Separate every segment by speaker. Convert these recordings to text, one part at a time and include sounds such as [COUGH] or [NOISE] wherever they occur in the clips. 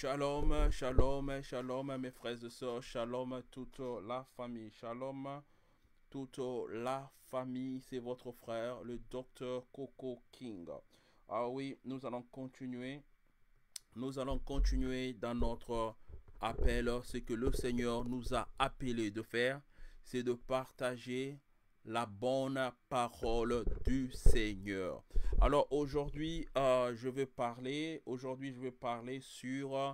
Speaker 1: Shalom, shalom, shalom mes frères et sœurs, shalom toute la famille, shalom toute la famille, c'est votre frère, le docteur Coco King. Ah oui, nous allons continuer, nous allons continuer dans notre appel, ce que le Seigneur nous a appelé de faire, c'est de partager la bonne parole du Seigneur. Alors aujourd'hui, euh, je vais parler, aujourd'hui je vais parler sur euh,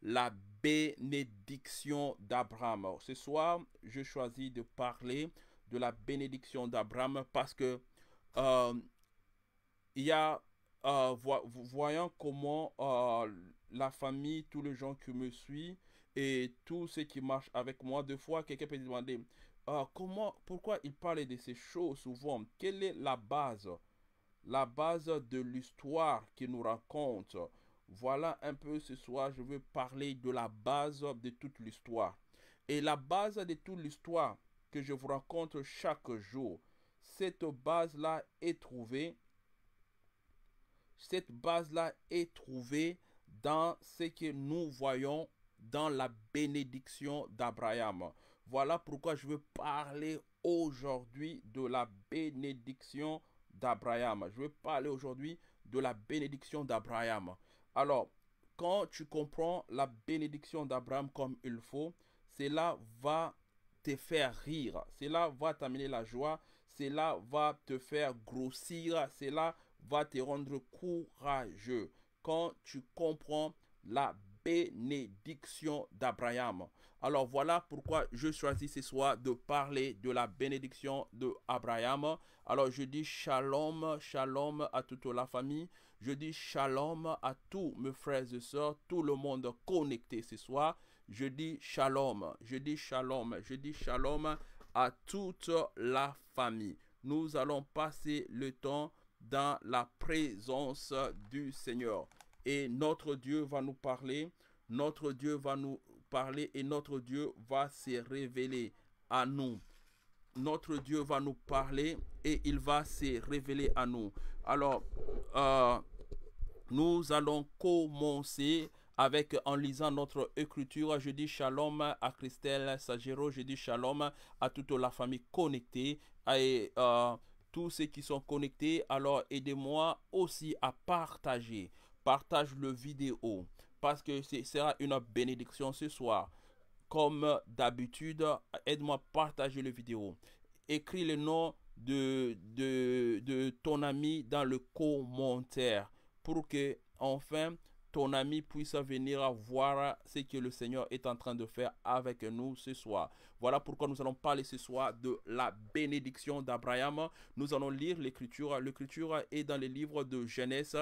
Speaker 1: la bénédiction d'Abraham. Ce soir, je choisis de parler de la bénédiction d'Abraham parce que euh, il y a, voyant comment la famille, tous les gens qui me suivent et tous ceux qui marchent avec moi, deux fois, quelqu'un peut demander comment, pourquoi il parle de ces choses souvent, quelle est la base la base de l'histoire qui nous raconte. Voilà un peu ce soir, je veux parler de la base de toute l'histoire. Et la base de toute l'histoire que je vous raconte chaque jour, cette base-là est trouvée. Cette base-là est trouvée dans ce que nous voyons dans la bénédiction d'Abraham. Voilà pourquoi je veux parler aujourd'hui de la bénédiction d'Abraham. Je vais parler aujourd'hui de la bénédiction d'Abraham. Alors, quand tu comprends la bénédiction d'Abraham comme il faut, cela va te faire rire, cela va t'amener la joie, cela va te faire grossir, cela va te rendre courageux. Quand tu comprends la bénédiction d'Abraham. Alors voilà pourquoi je choisis ce soir de parler de la bénédiction de Abraham. Alors je dis shalom, shalom à toute la famille. Je dis shalom à tous mes frères et sœurs, tout le monde connecté ce soir. Je dis shalom, je dis shalom, je dis shalom à toute la famille. Nous allons passer le temps dans la présence du Seigneur. Et notre Dieu va nous parler, notre Dieu va nous parler et notre Dieu va se révéler à nous. Notre Dieu va nous parler et il va se révéler à nous. Alors, euh, nous allons commencer avec en lisant notre écriture. Je dis shalom à Christelle Sagero, je dis shalom à toute la famille connectée et euh, tous ceux qui sont connectés. Alors aidez-moi aussi à partager. Partage le vidéo parce que ce sera une bénédiction ce soir. Comme d'habitude, aide-moi à partager la vidéo. Écris le nom de, de, ton ami dans le commentaire pour que enfin ton ami puisse venir voir ce que le Seigneur est en train de faire avec nous ce soir. Voilà pourquoi nous allons parler ce soir de la bénédiction d'Abraham. Nous allons lire l'écriture. L'écriture est dans les livres de Genèse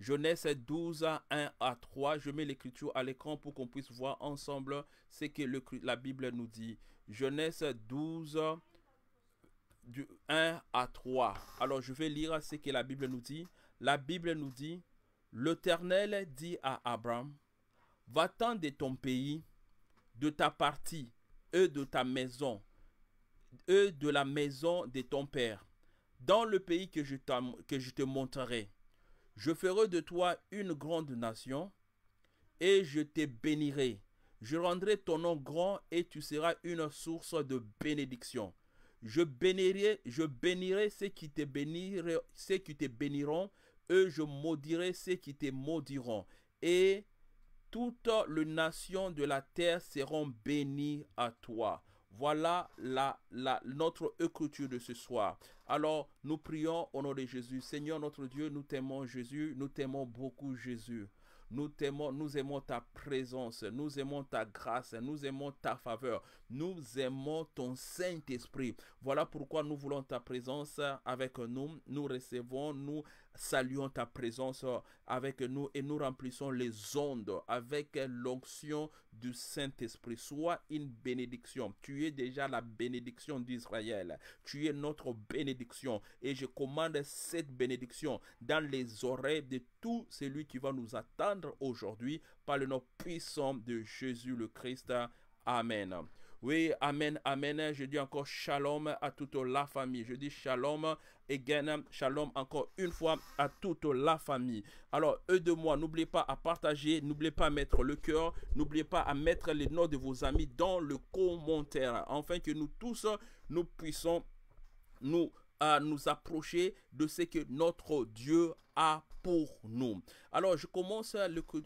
Speaker 1: Genèse 12, 1 à 3. Je mets l'écriture à l'écran pour qu'on puisse voir ensemble ce que le, la Bible nous dit. Genèse 12, 1 à 3. Alors je vais lire ce que la Bible nous dit. La Bible nous dit, l'Éternel dit à Abraham, va-t'en de ton pays, de ta partie et de ta maison, et de la maison de ton père, dans le pays que je, que je te montrerai. Je ferai de toi une grande nation et je te bénirai. Je rendrai ton nom grand et tu seras une source de bénédiction. Je bénirai, ceux qui te béniront, et je maudirai ceux qui te maudiront. Et toutes les nations de la terre seront bénies à toi. Voilà la, notre écriture de ce soir. Alors, nous prions au nom de Jésus. Seigneur notre Dieu, nous t'aimons Jésus, nous t'aimons beaucoup Jésus. Nous t'aimons, nous aimons ta présence, nous aimons ta grâce, nous aimons ta faveur, nous aimons ton Saint-Esprit. Voilà pourquoi nous voulons ta présence avec nous. Nous recevons, nous saluons ta présence euh, avec nous et nous remplissons les ondes avec l'onction du Saint-Esprit. Sois une bénédiction. Tu es déjà la bénédiction d'Israël. Tu es notre bénédiction. Et je commande cette bénédiction dans les oreilles de tout celui qui va nous attendre aujourd'hui par le nom puissant de Jésus le Christ. Amen. Oui, Amen, Amen. Je dis encore shalom à toute la famille. Je dis shalom again, shalom encore une fois à toute la famille. Alors, eux de moi, n'oubliez pas à partager, n'oubliez pas à mettre le cœur, n'oubliez pas à mettre les noms de vos amis dans le commentaire, Enfin, que nous tous, nous puissions nous à nous approcher de ce que notre Dieu a pour nous. Alors, je commence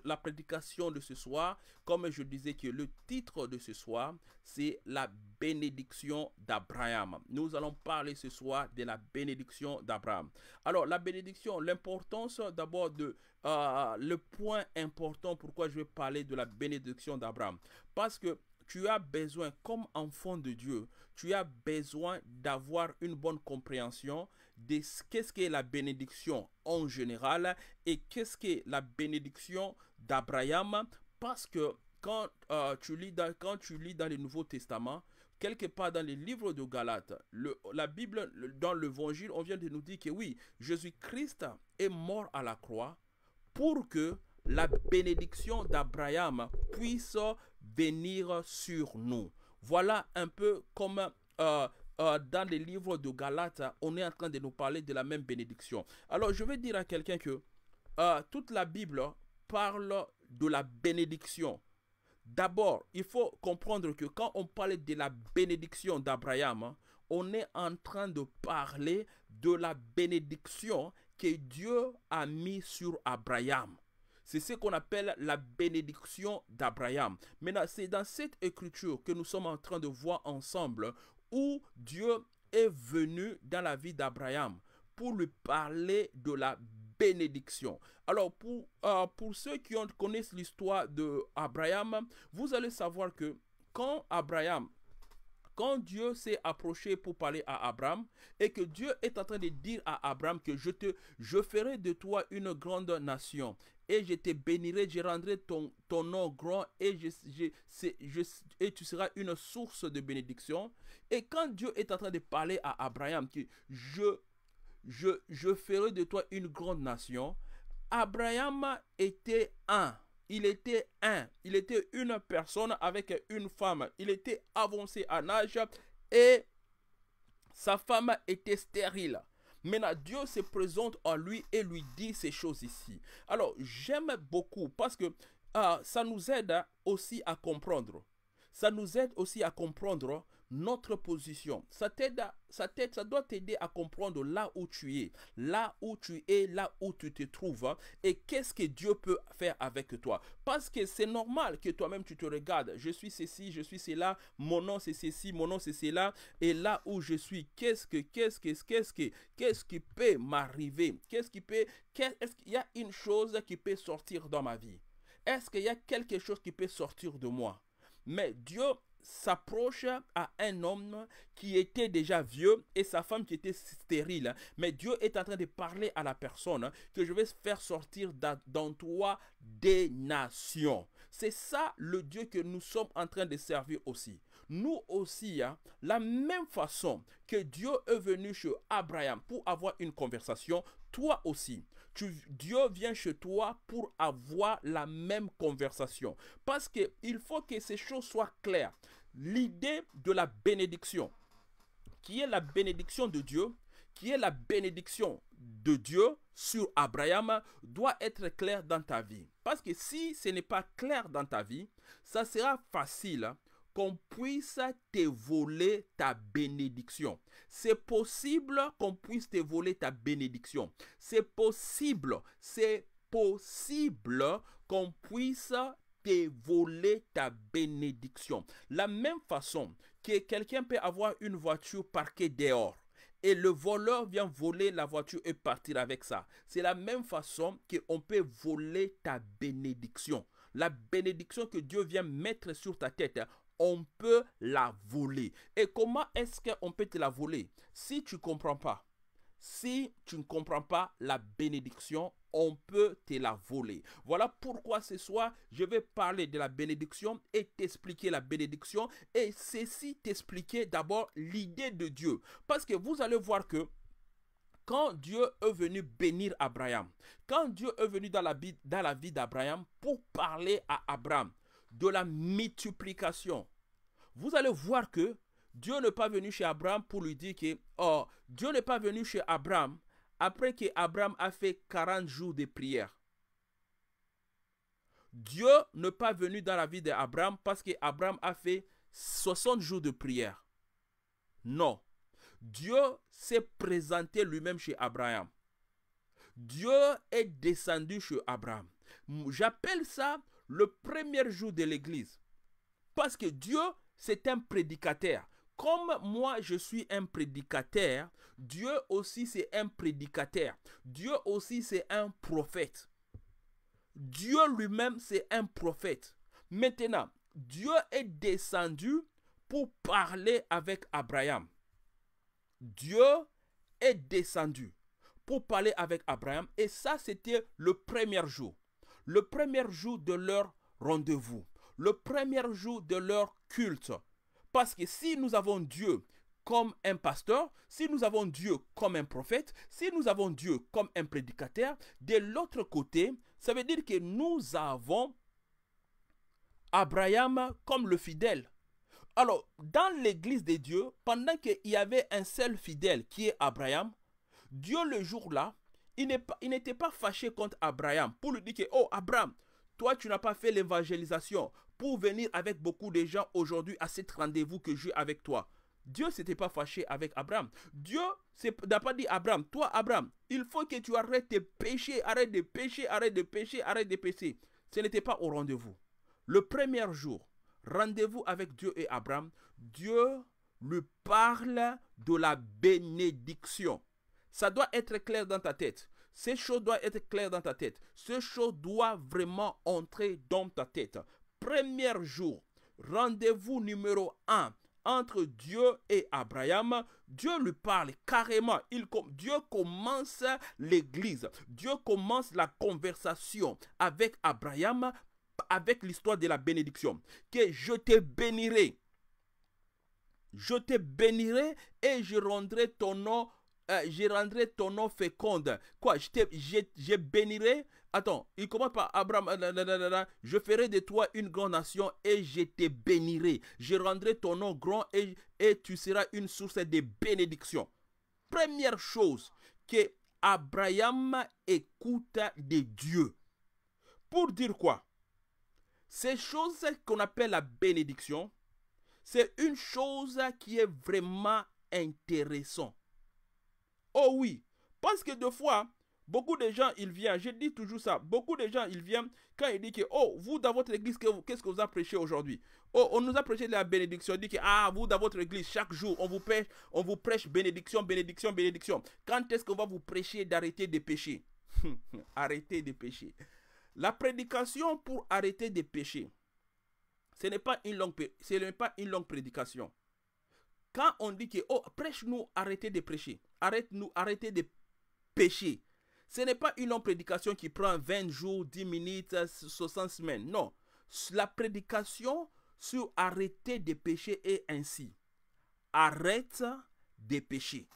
Speaker 1: la prédication de ce soir. Comme je disais que le titre de ce soir, c'est la bénédiction d'Abraham. Nous allons parler ce soir de la bénédiction d'Abraham. Alors, la bénédiction, l'importance d'abord de euh, le point important pourquoi je vais parler de la bénédiction d'Abraham. Parce que tu as besoin, comme enfant de Dieu, tu as besoin d'avoir une bonne compréhension de ce qu'est-ce que la bénédiction en général et qu'est-ce que la bénédiction d'Abraham parce que quand, euh, tu lis dans, quand tu lis dans le Nouveau Testament, quelque part dans les livres de Galates, le, la Bible, dans l'Évangile, on vient de nous dire que oui, Jésus-Christ est mort à la croix pour que la bénédiction d'Abraham puisse venir sur nous. Voilà un peu comme euh, euh, dans les livres de Galates, on est en train de nous parler de la même bénédiction. Alors je vais dire à quelqu'un que euh, toute la Bible parle de la bénédiction. D'abord, il faut comprendre que quand on parle de la bénédiction d'Abraham, on est en train de parler de la bénédiction que Dieu a mis sur Abraham. C'est ce qu'on appelle la bénédiction d'Abraham. Maintenant, c'est dans cette écriture que nous sommes en train de voir ensemble où Dieu est venu dans la vie d'Abraham pour lui parler de la bénédiction. Alors pour, euh, pour ceux qui connaissent l'histoire d'Abraham, vous allez savoir que quand Abraham quand Dieu s'est approché pour parler à Abraham et que Dieu est en train de dire à Abraham que je te je ferai de toi une grande nation et je te bénirai, je rendrai ton, ton nom grand et, je, je, je, et tu seras une source de bénédiction. Et quand Dieu est en train de parler à Abraham, qui je, je, je ferai de toi une grande nation, Abraham était un. Il était un. Il était une personne avec une femme. Il était avancé en âge et sa femme était stérile. Maintenant, Dieu se présente à lui et lui dit ces choses ici. Alors, j'aime beaucoup parce que ah, ça nous aide aussi à comprendre. Ça nous aide aussi à comprendre notre position. Ça, ça doit t'aider à comprendre là où tu es, là où tu es, là où tu te trouves hein, et qu'est-ce que Dieu peut faire avec toi. Parce que c'est normal que toi-même tu te regardes. Je suis ceci, je suis cela, mon nom c'est ceci, mon nom c'est cela. Et là où je suis, qu'est-ce que, qu'est-ce que, qu'est-ce que, qu'est-ce qui peut m'arriver? Qu'est-ce qui peut, est-ce qu'il y a une chose qui peut sortir dans ma vie? Est-ce qu'il y a quelque chose qui peut sortir de moi? Mais Dieu s'approche à un homme qui était déjà vieux et sa femme qui était stérile. Mais Dieu est en train de parler à la personne que je vais faire sortir dans toi des nations. C'est ça le Dieu que nous sommes en train de servir aussi. Nous aussi, hein, la même façon que Dieu est venu chez Abraham pour avoir une conversation, toi aussi, Dieu vient chez toi pour avoir la même conversation. Parce qu'il faut que ces choses soient claires. L'idée de la bénédiction, qui est la bénédiction de Dieu, qui est la bénédiction de Dieu sur Abraham, doit être claire dans ta vie. Parce que si ce n'est pas clair dans ta vie, ça sera facile qu'on puisse te voler ta bénédiction. C'est possible qu'on puisse te voler ta bénédiction. C'est possible, c'est possible qu'on puisse te voler ta bénédiction. La même façon que quelqu'un peut avoir une voiture parquée dehors et le voleur vient voler la voiture et partir avec ça. C'est la même façon qu'on peut voler ta bénédiction. La bénédiction que Dieu vient mettre sur ta tête, on peut la voler. Et comment est-ce qu'on peut te la voler Si tu ne comprends pas, si tu ne comprends pas la bénédiction, on peut te la voler. Voilà pourquoi ce soir, je vais parler de la bénédiction et t'expliquer la bénédiction et ceci t'expliquer d'abord l'idée de Dieu. Parce que vous allez voir que quand Dieu est venu bénir Abraham, quand Dieu est venu dans la, dans la vie d'Abraham pour parler à Abraham, de la multiplication. Vous allez voir que Dieu n'est pas venu chez Abraham pour lui dire que, oh, Dieu n'est pas venu chez Abraham après que Abraham a fait 40 jours de prière. Dieu n'est pas venu dans la vie d'Abraham parce que Abraham a fait 60 jours de prière. Non. Dieu s'est présenté lui-même chez Abraham. Dieu est descendu chez Abraham. J'appelle ça le premier jour de l'Église. Parce que Dieu, c'est un prédicateur. Comme moi, je suis un prédicateur, Dieu aussi, c'est un prédicateur. Dieu aussi, c'est un prophète. Dieu lui-même, c'est un prophète. Maintenant, Dieu est descendu pour parler avec Abraham. Dieu est descendu pour parler avec Abraham. Et ça, c'était le premier jour le premier jour de leur rendez-vous, le premier jour de leur culte. Parce que si nous avons Dieu comme un pasteur, si nous avons Dieu comme un prophète, si nous avons Dieu comme un prédicateur, de l'autre côté, ça veut dire que nous avons Abraham comme le fidèle. Alors, dans l'église de Dieu, pendant qu'il y avait un seul fidèle qui est Abraham, Dieu le jour-là il n'était pas fâché contre Abraham pour lui dire que, oh Abraham, toi tu n'as pas fait l'évangélisation pour venir avec beaucoup de gens aujourd'hui à cet rendez-vous que j'ai avec toi. Dieu s'était pas fâché avec Abraham. Dieu n'a pas dit Abraham, toi Abraham, il faut que tu arrêtes tes péchés, arrête de pécher, arrête de pécher, arrête de pécher. Ce n'était pas au rendez-vous. Le premier jour, rendez-vous avec Dieu et Abraham, Dieu lui parle de la bénédiction. Ça doit être clair dans ta tête. Ces choses doivent être claires dans ta tête. Ces choses doivent vraiment entrer dans ta tête. Premier jour, rendez-vous numéro un entre Dieu et Abraham, Dieu lui parle carrément. Il, Dieu commence l'église. Dieu commence la conversation avec Abraham, avec l'histoire de la bénédiction. Que je te bénirai. Je te bénirai et je rendrai ton nom euh, je rendrai ton nom féconde. Quoi, je, je, bénirai. Attends, il commence par Abraham. Euh, je ferai de toi une grande nation et je te bénirai. Je rendrai ton nom grand et, et tu seras une source de bénédiction. Première chose que Abraham écoute de Dieu. Pour dire quoi Ces choses qu'on appelle la bénédiction, c'est une chose qui est vraiment intéressante Oh oui, parce que des fois, beaucoup de gens, ils viennent, je dis toujours ça, beaucoup de gens, ils viennent quand ils disent que, oh, vous dans votre église, qu'est-ce que vous a aujourd'hui Oh, on nous a prêché de la bénédiction, on dit que, ah, vous dans votre église, chaque jour, on vous prêche, on vous prêche bénédiction, bénédiction, bénédiction. Quand est-ce qu'on va vous prêcher d'arrêter de pécher [LAUGHS] Arrêter de pécher. La prédication pour arrêter de pécher, ce n'est pas une longue, ce n'est pas une longue prédication. Quand on dit que, oh, prêche-nous, arrêtez de prêcher. Arrête-nous, arrêtez de pécher. Ce n'est pas une longue prédication qui prend 20 jours, 10 minutes, 60 semaines. Non. La prédication sur arrêter de pécher est ainsi. Arrête de pécher.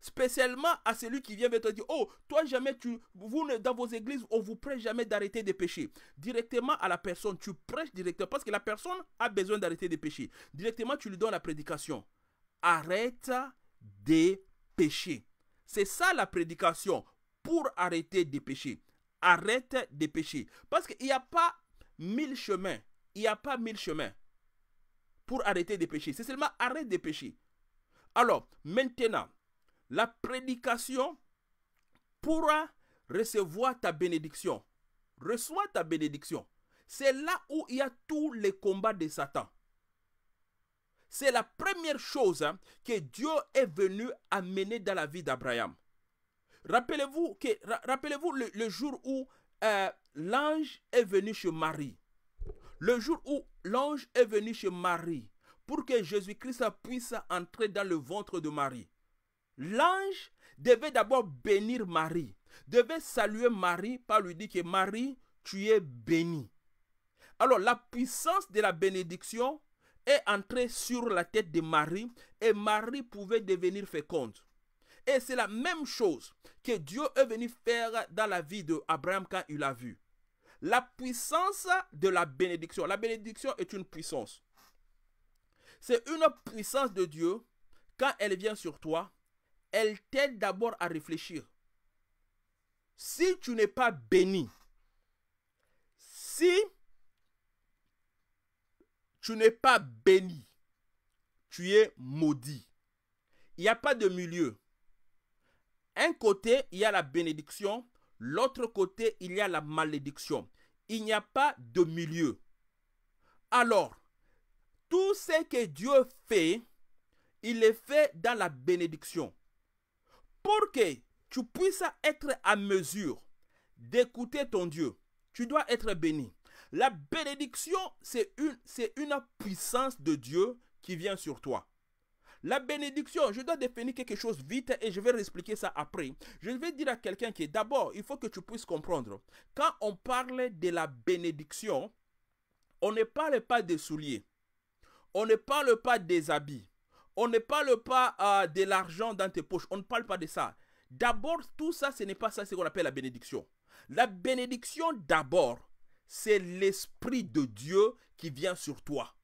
Speaker 1: Spécialement à celui qui vient vers toi dire, oh, toi jamais tu, vous dans vos églises, on vous prêche jamais d'arrêter de pécher. Directement à la personne, tu prêches directement parce que la personne a besoin d'arrêter de pécher. Directement, tu lui donnes la prédication arrête des péchés. C'est ça la prédication pour arrêter des péchés. Arrête des péchés. Parce qu'il n'y a pas mille chemins. Il n'y a pas mille chemins pour arrêter des péchés. C'est seulement arrête des péchés. Alors, maintenant, la prédication pourra recevoir ta bénédiction. Reçois ta bénédiction. C'est là où il y a tous les combats de Satan. C'est la première chose hein, que Dieu est venu amener dans la vie d'Abraham. Rappelez-vous rappelez-vous le, jour où euh, l'ange est venu chez Marie. Le jour où l'ange est venu chez Marie pour que Jésus-Christ puisse entrer dans le ventre de Marie. L'ange devait d'abord bénir Marie, devait saluer Marie par lui dire que Marie, tu es bénie. Alors la puissance de la bénédiction est entré sur la tête de Marie et Marie pouvait devenir féconde. Et c'est la même chose que Dieu est venu faire dans la vie de Abraham quand il a vu. La puissance de la bénédiction. La bénédiction est une puissance. C'est une puissance de Dieu. Quand elle vient sur toi, elle t'aide d'abord à réfléchir. Si tu n'es pas béni, si tu n'es pas béni. Tu es maudit. Il n'y a pas de milieu. Un côté, il y a la bénédiction. L'autre côté, il y a la malédiction. Il n'y a pas de milieu. Alors, tout ce que Dieu fait, il est fait dans la bénédiction. Pour que tu puisses être à mesure d'écouter ton Dieu, tu dois être béni. La bénédiction, c'est une, une puissance de Dieu qui vient sur toi. La bénédiction, je dois définir quelque chose vite et je vais réexpliquer ça après. Je vais dire à quelqu'un qui d'abord, il faut que tu puisses comprendre. Quand on parle de la bénédiction, on ne parle pas des souliers. On ne parle pas des habits. On ne parle pas euh, de l'argent dans tes poches. On ne parle pas de ça. D'abord, tout ça, ce n'est pas ça ce qu'on appelle la bénédiction. La bénédiction, d'abord, c'est l'Esprit de Dieu qui vient sur toi.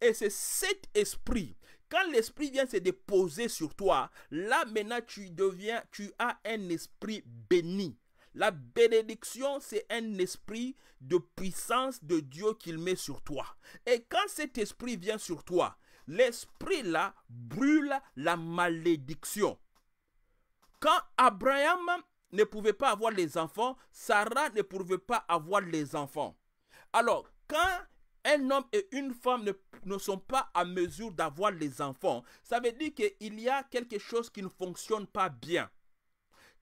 Speaker 1: Et c'est cet esprit, quand l'esprit vient se déposer sur toi, là maintenant tu deviens, tu as un esprit béni. La bénédiction, c'est un esprit de puissance de Dieu qu'il met sur toi. Et quand cet esprit vient sur toi, l'esprit là brûle la malédiction. Quand Abraham ne pouvait pas avoir les enfants, Sarah ne pouvait pas avoir les enfants. Alors, quand un homme et une femme ne, sont pas à mesure d'avoir les enfants, ça veut dire qu'il y a quelque chose qui ne fonctionne pas bien.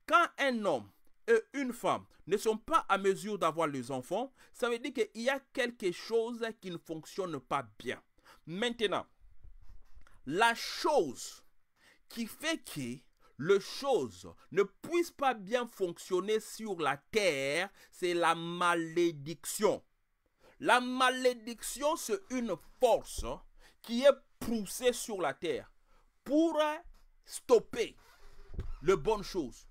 Speaker 1: Quand un homme et une femme ne sont pas à mesure d'avoir les enfants, ça veut dire qu'il y a quelque chose qui ne fonctionne pas bien. Maintenant, la chose qui fait que le chose ne puisse pas bien fonctionner sur la terre, c'est la malédiction. La malédiction, c'est une force qui est poussée sur la terre pour stopper les bonnes choses.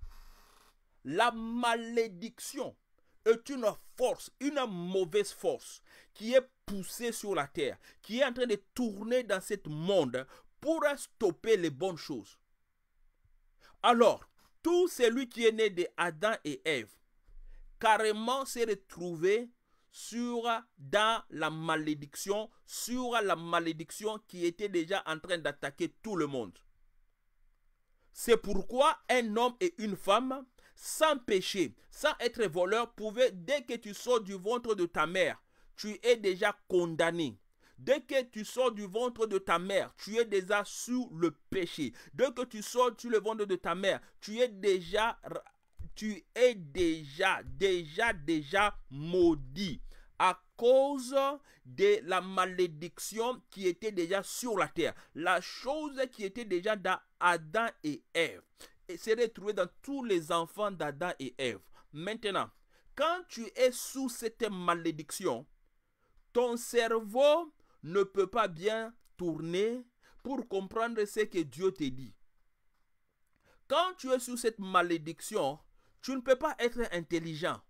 Speaker 1: La malédiction est une force, une mauvaise force qui est poussée sur la terre, qui est en train de tourner dans ce monde pour stopper les bonnes choses. Alors, tout celui qui est né de Adam et Ève, carrément s'est retrouvé sur, dans la malédiction, sur la malédiction qui était déjà en train d'attaquer tout le monde. C'est pourquoi un homme et une femme, sans péché, sans être voleur, pouvaient, dès que tu sors du ventre de ta mère, tu es déjà condamné. Dès que tu sors du ventre de ta mère, tu es déjà sous le péché. Dès que tu sors du le ventre de ta mère, tu es déjà tu es déjà déjà déjà maudit à cause de la malédiction qui était déjà sur la terre, la chose qui était déjà dans Adam et Ève. Et c'est dans tous les enfants d'Adam et Ève. Maintenant, quand tu es sous cette malédiction, ton cerveau ne peut pas bien tourner pour comprendre ce que Dieu te dit. Quand tu es sous cette malédiction, tu ne peux pas être intelligent.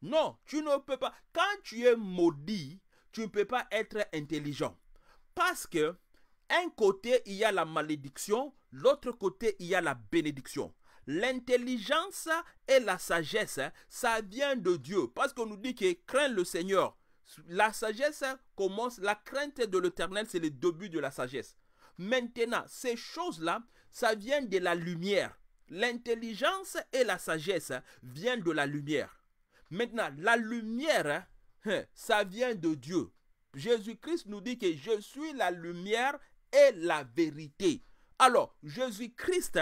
Speaker 1: Non, tu ne peux pas. Quand tu es maudit, tu ne peux pas être intelligent. Parce que un côté, il y a la malédiction, l'autre côté, il y a la bénédiction. L'intelligence et la sagesse, ça vient de Dieu. Parce qu'on nous dit que craint le Seigneur, la sagesse hein, commence, la crainte de l'éternel, c'est le début de la sagesse. Maintenant, ces choses-là, ça vient de la lumière. L'intelligence et la sagesse hein, viennent de la lumière. Maintenant, la lumière, hein, ça vient de Dieu. Jésus-Christ nous dit que je suis la lumière et la vérité. Alors, Jésus-Christ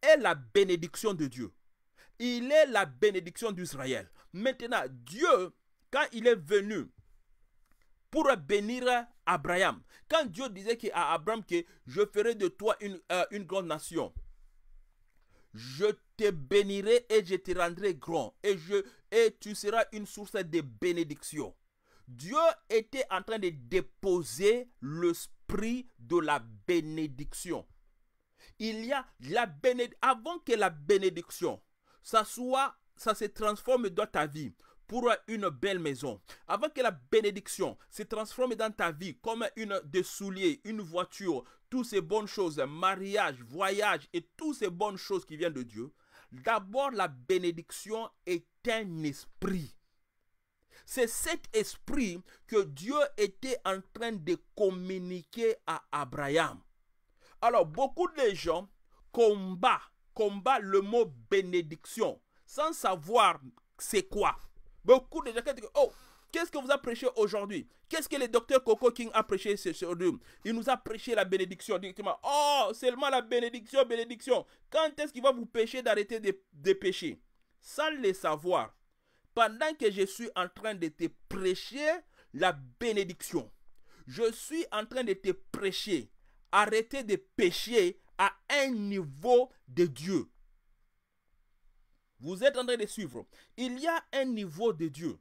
Speaker 1: est la bénédiction de Dieu. Il est la bénédiction d'Israël. Maintenant, Dieu, quand il est venu pour bénir Abraham. Quand Dieu disait à Abraham que je ferai de toi euh, une, grande nation, je te bénirai et je te rendrai grand et, je, et tu seras une source de bénédiction. Dieu était en train de déposer l'esprit de la bénédiction. Il y a la bénédiction. Avant que la bénédiction, ça soit, ça se transforme dans ta vie pour une belle maison. Avant que la bénédiction se transforme dans ta vie comme une des souliers, une voiture, toutes ces bonnes choses, mariage, voyage et toutes ces bonnes choses qui viennent de Dieu, d'abord la bénédiction est un esprit. C'est cet esprit que Dieu était en train de communiquer à Abraham. Alors, beaucoup de gens combattent, combattent le mot bénédiction sans savoir c'est quoi. Beaucoup de gens qui disent, oh, Qu'est-ce que vous a prêché aujourd'hui Qu'est-ce que le docteur Coco King a prêché sur là Il nous a prêché la bénédiction directement. Oh, seulement la bénédiction, bénédiction. Quand est-ce qu'il va vous pêcher d'arrêter de, de, pécher Sans le savoir, pendant que je suis en train de te prêcher la bénédiction, je suis en train de te prêcher, arrêter de pécher à un niveau de Dieu. Vous êtes en train de suivre. Il y a un niveau de Dieu.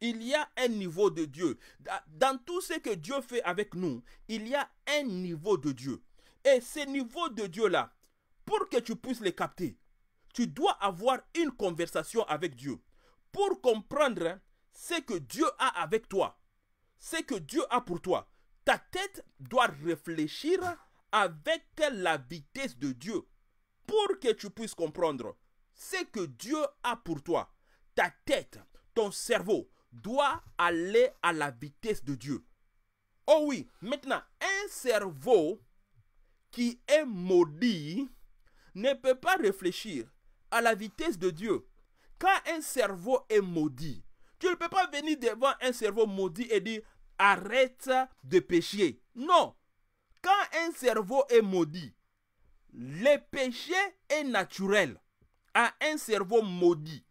Speaker 1: Il y a un niveau de Dieu. Dans tout ce que Dieu fait avec nous, il y a un niveau de Dieu. Et ce niveau de Dieu-là, pour que tu puisses les capter, tu dois avoir une conversation avec Dieu pour comprendre ce que Dieu a avec toi, ce que Dieu a pour toi. Ta tête doit réfléchir avec la vitesse de Dieu pour que tu puisses comprendre ce que Dieu a pour toi, ta tête, ton cerveau, doit aller à la vitesse de Dieu. Oh oui, maintenant, un cerveau qui est maudit ne peut pas réfléchir à la vitesse de Dieu. Quand un cerveau est maudit, tu ne peux pas venir devant un cerveau maudit et dire arrête de pécher. Non. Quand un cerveau est maudit, le péché est naturel à un cerveau maudit.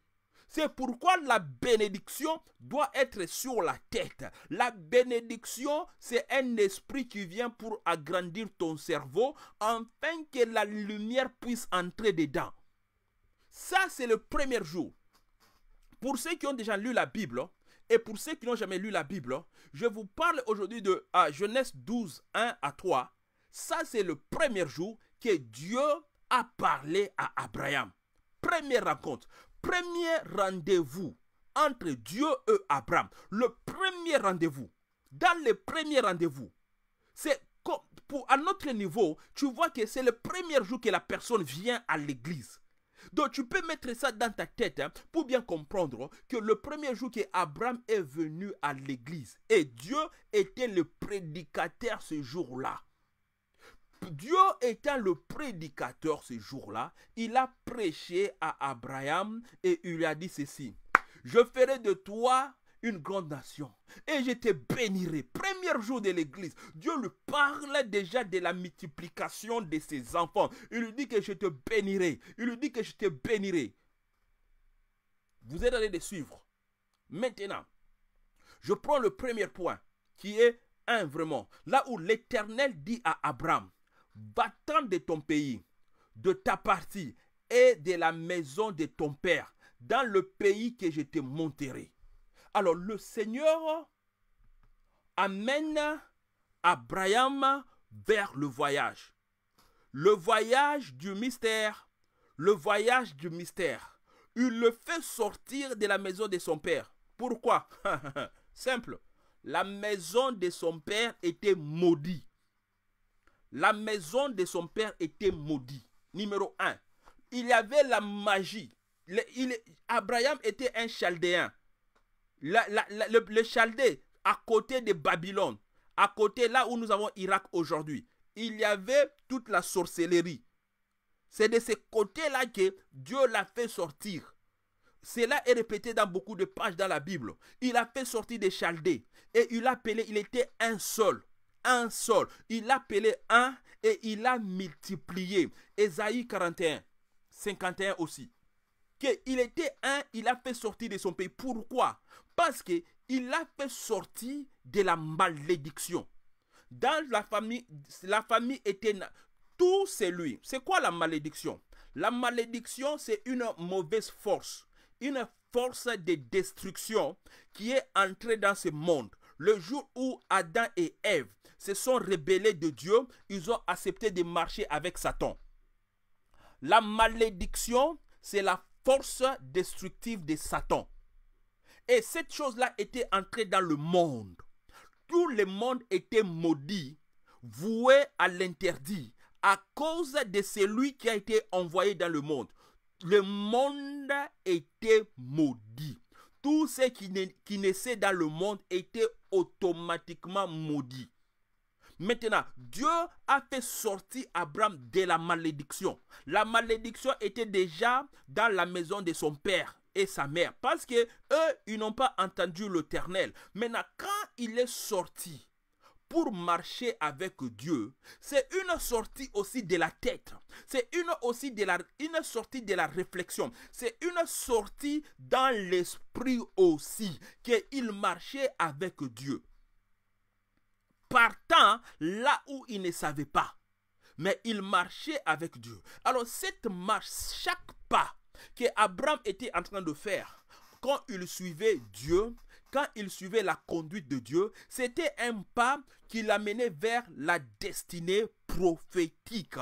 Speaker 1: C'est pourquoi la bénédiction doit être sur la tête. La bénédiction, c'est un esprit qui vient pour agrandir ton cerveau afin que la lumière puisse entrer dedans. Ça, c'est le premier jour. Pour ceux qui ont déjà lu la Bible, et pour ceux qui n'ont jamais lu la Bible, je vous parle aujourd'hui de ah, Genèse 12, 1 à 3. Ça, c'est le premier jour que Dieu a parlé à Abraham première rencontre, premier rendez-vous entre Dieu et Abraham, le premier rendez-vous, dans le premier rendez-vous, c'est pour, à notre niveau, tu vois que c'est le premier jour que la personne vient à l'église. Donc tu peux mettre ça dans ta tête hein, pour bien comprendre que le premier jour que Abraham est venu à l'église et Dieu était le prédicateur ce jour-là. Dieu étant le prédicateur ce jour-là, il a prêché à Abraham et il lui a dit ceci. Je ferai de toi une grande nation. Et je te bénirai. Premier jour de l'église, Dieu lui parlait déjà de la multiplication de ses enfants. Il lui dit que je te bénirai. Il lui dit que je te bénirai. Vous êtes les de suivre. Maintenant, je prends le premier point qui est un vraiment. Là où l'Éternel dit à Abraham, battant de ton pays, de ta partie et de la maison de ton père, dans le pays que je t'ai montrerai. Alors le Seigneur amène Abraham vers le voyage. Le voyage du mystère, le voyage du mystère. Il le fait sortir de la maison de son père. Pourquoi [LAUGHS] Simple. La maison de son père était maudite. La maison de son père était maudite. Numéro un. Il y avait la magie. Abraham était un chaldéen. le, chaldé, à côté de Babylone, à côté là où nous avons Irak aujourd'hui, il y avait toute la sorcellerie. C'est de ce côté-là que Dieu l'a fait sortir. Cela est répété dans beaucoup de pages dans la Bible. Il a fait sortir des chaldés. et il a appelé, il était un seul un seul. Il appelait un et il a multiplié. esaïe 41, 51 aussi. Qu'il était un, il a fait sortir de son pays. Pourquoi Parce que il a fait sortir de la malédiction. Dans la famille, la famille était... Tout c'est lui. C'est quoi la malédiction La malédiction, c'est une mauvaise force. Une force de destruction qui est entrée dans ce monde. Le jour où Adam et Ève se sont rébellés de Dieu, ils ont accepté de marcher avec Satan. La malédiction, c'est la force destructive de Satan. Et cette chose-là était entrée dans le monde. Tout le monde était maudit, voué à l'interdit, à cause de celui qui a été envoyé dans le monde. Le monde était maudit tout ce qui, qui naissait dans le monde était automatiquement maudit. Maintenant, Dieu a fait sortir Abraham de la malédiction. La malédiction était déjà dans la maison de son père et sa mère parce que eux, ils n'ont pas entendu l'Éternel. Maintenant, quand il est sorti, pour marcher avec Dieu, c'est une sortie aussi de la tête. C'est une aussi de la, une sortie de la réflexion. C'est une sortie dans l'esprit aussi il marchait avec Dieu. Partant là où il ne savait pas, mais il marchait avec Dieu. Alors cette marche, chaque pas que Abraham était en train de faire, quand il suivait Dieu, quand il suivait la conduite de Dieu, c'était un pas qui l'amenait vers la destinée prophétique.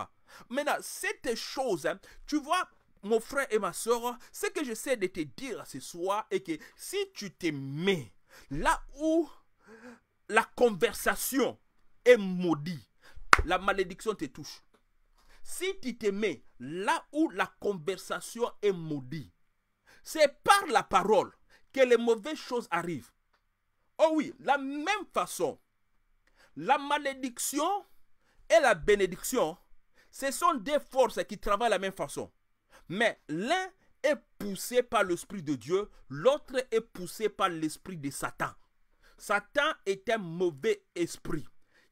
Speaker 1: Maintenant, cette chose, hein, tu vois, mon frère et ma soeur, ce que j'essaie de te dire ce soir est que si tu te mets là où la conversation est maudite, la malédiction te touche. Si tu te mets là où la conversation est maudite, c'est par la parole que les mauvaises choses arrivent. Oh oui, la même façon, la malédiction et la bénédiction, ce sont des forces qui travaillent la même façon. Mais l'un est poussé par l'Esprit de Dieu, l'autre est poussé par l'Esprit de Satan. Satan est un mauvais esprit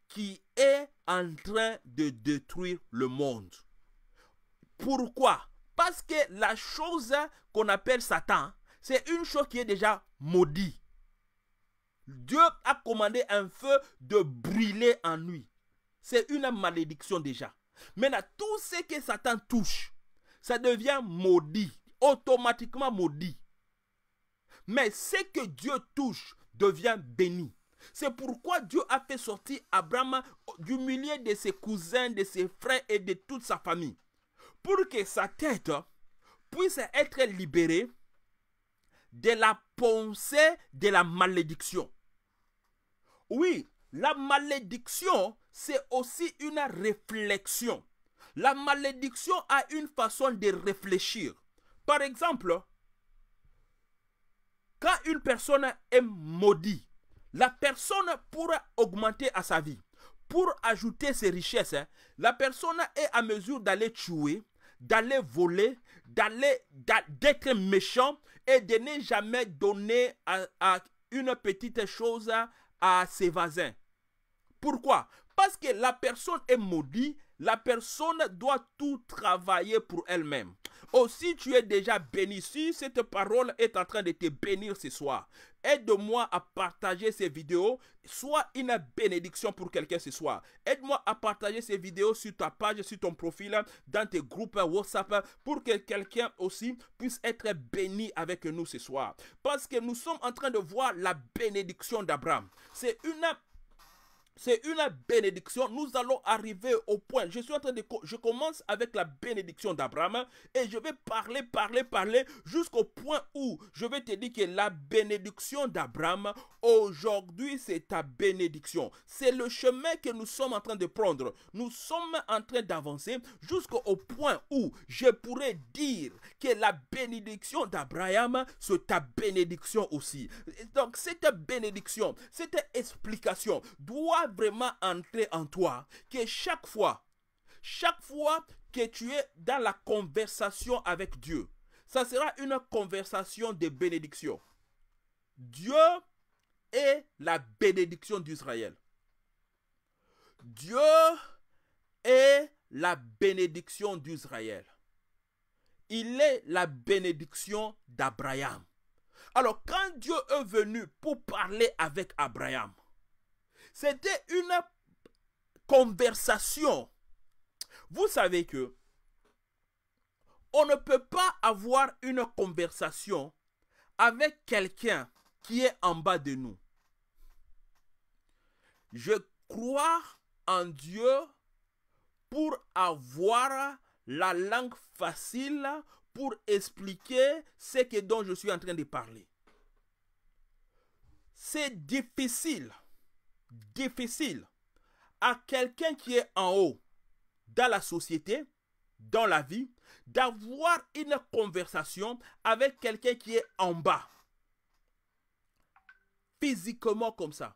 Speaker 1: qui est en train de détruire le monde. Pourquoi Parce que la chose qu'on appelle Satan, c'est une chose qui est déjà maudite. Dieu a commandé un feu de brûler en lui. C'est une malédiction déjà. Maintenant, tout ce que Satan touche, ça devient maudit, automatiquement maudit. Mais ce que Dieu touche devient béni. C'est pourquoi Dieu a fait sortir Abraham du milieu de ses cousins, de ses frères et de toute sa famille. Pour que sa tête puisse être libérée de la pensée de la malédiction. Oui, la malédiction, c'est aussi une réflexion. La malédiction a une façon de réfléchir. Par exemple, quand une personne est maudite, la personne pour augmenter à sa vie, pour ajouter ses richesses, hein, la personne est à mesure d'aller tuer, d'aller voler, d'aller d'être méchant, et de ne jamais donner à, une petite chose à ses voisins. Pourquoi Parce que la personne est maudite, la personne doit tout travailler pour elle-même. Aussi, oh, tu es déjà béni. Si cette parole est en train de te bénir ce soir, Aide-moi à partager ces vidéos. soit une bénédiction pour quelqu'un ce soir. Aide-moi à partager ces vidéos sur ta page, sur ton profil, dans tes groupes WhatsApp, pour que quelqu'un aussi puisse être béni avec nous ce soir. Parce que nous sommes en train de voir la bénédiction d'Abraham. C'est une c'est une bénédiction. Nous allons arriver au point. Je suis en train de, je commence avec la bénédiction d'Abraham et je vais parler, parler, parler jusqu'au point où je vais te dire que la bénédiction d'Abraham aujourd'hui c'est ta bénédiction. C'est le chemin que nous sommes en train de prendre. Nous sommes en train d'avancer jusqu'au point où je pourrais dire que la bénédiction d'Abraham c'est ta bénédiction aussi. Donc cette bénédiction, cette explication doit vraiment entrer en toi que chaque fois, chaque fois que tu es dans la conversation avec Dieu, ça sera une conversation de bénédiction. Dieu est la bénédiction d'Israël. Dieu est la bénédiction d'Israël. Il est la bénédiction d'Abraham. Alors quand Dieu est venu pour parler avec Abraham, c'était une conversation. Vous savez que on ne peut pas avoir une conversation avec quelqu'un qui est en bas de nous. Je crois en Dieu pour avoir la langue facile pour expliquer ce que dont je suis en train de parler. C'est difficile difficile à quelqu'un qui est en haut dans la société, dans la vie, d'avoir une conversation avec quelqu'un qui est en bas. Physiquement comme ça,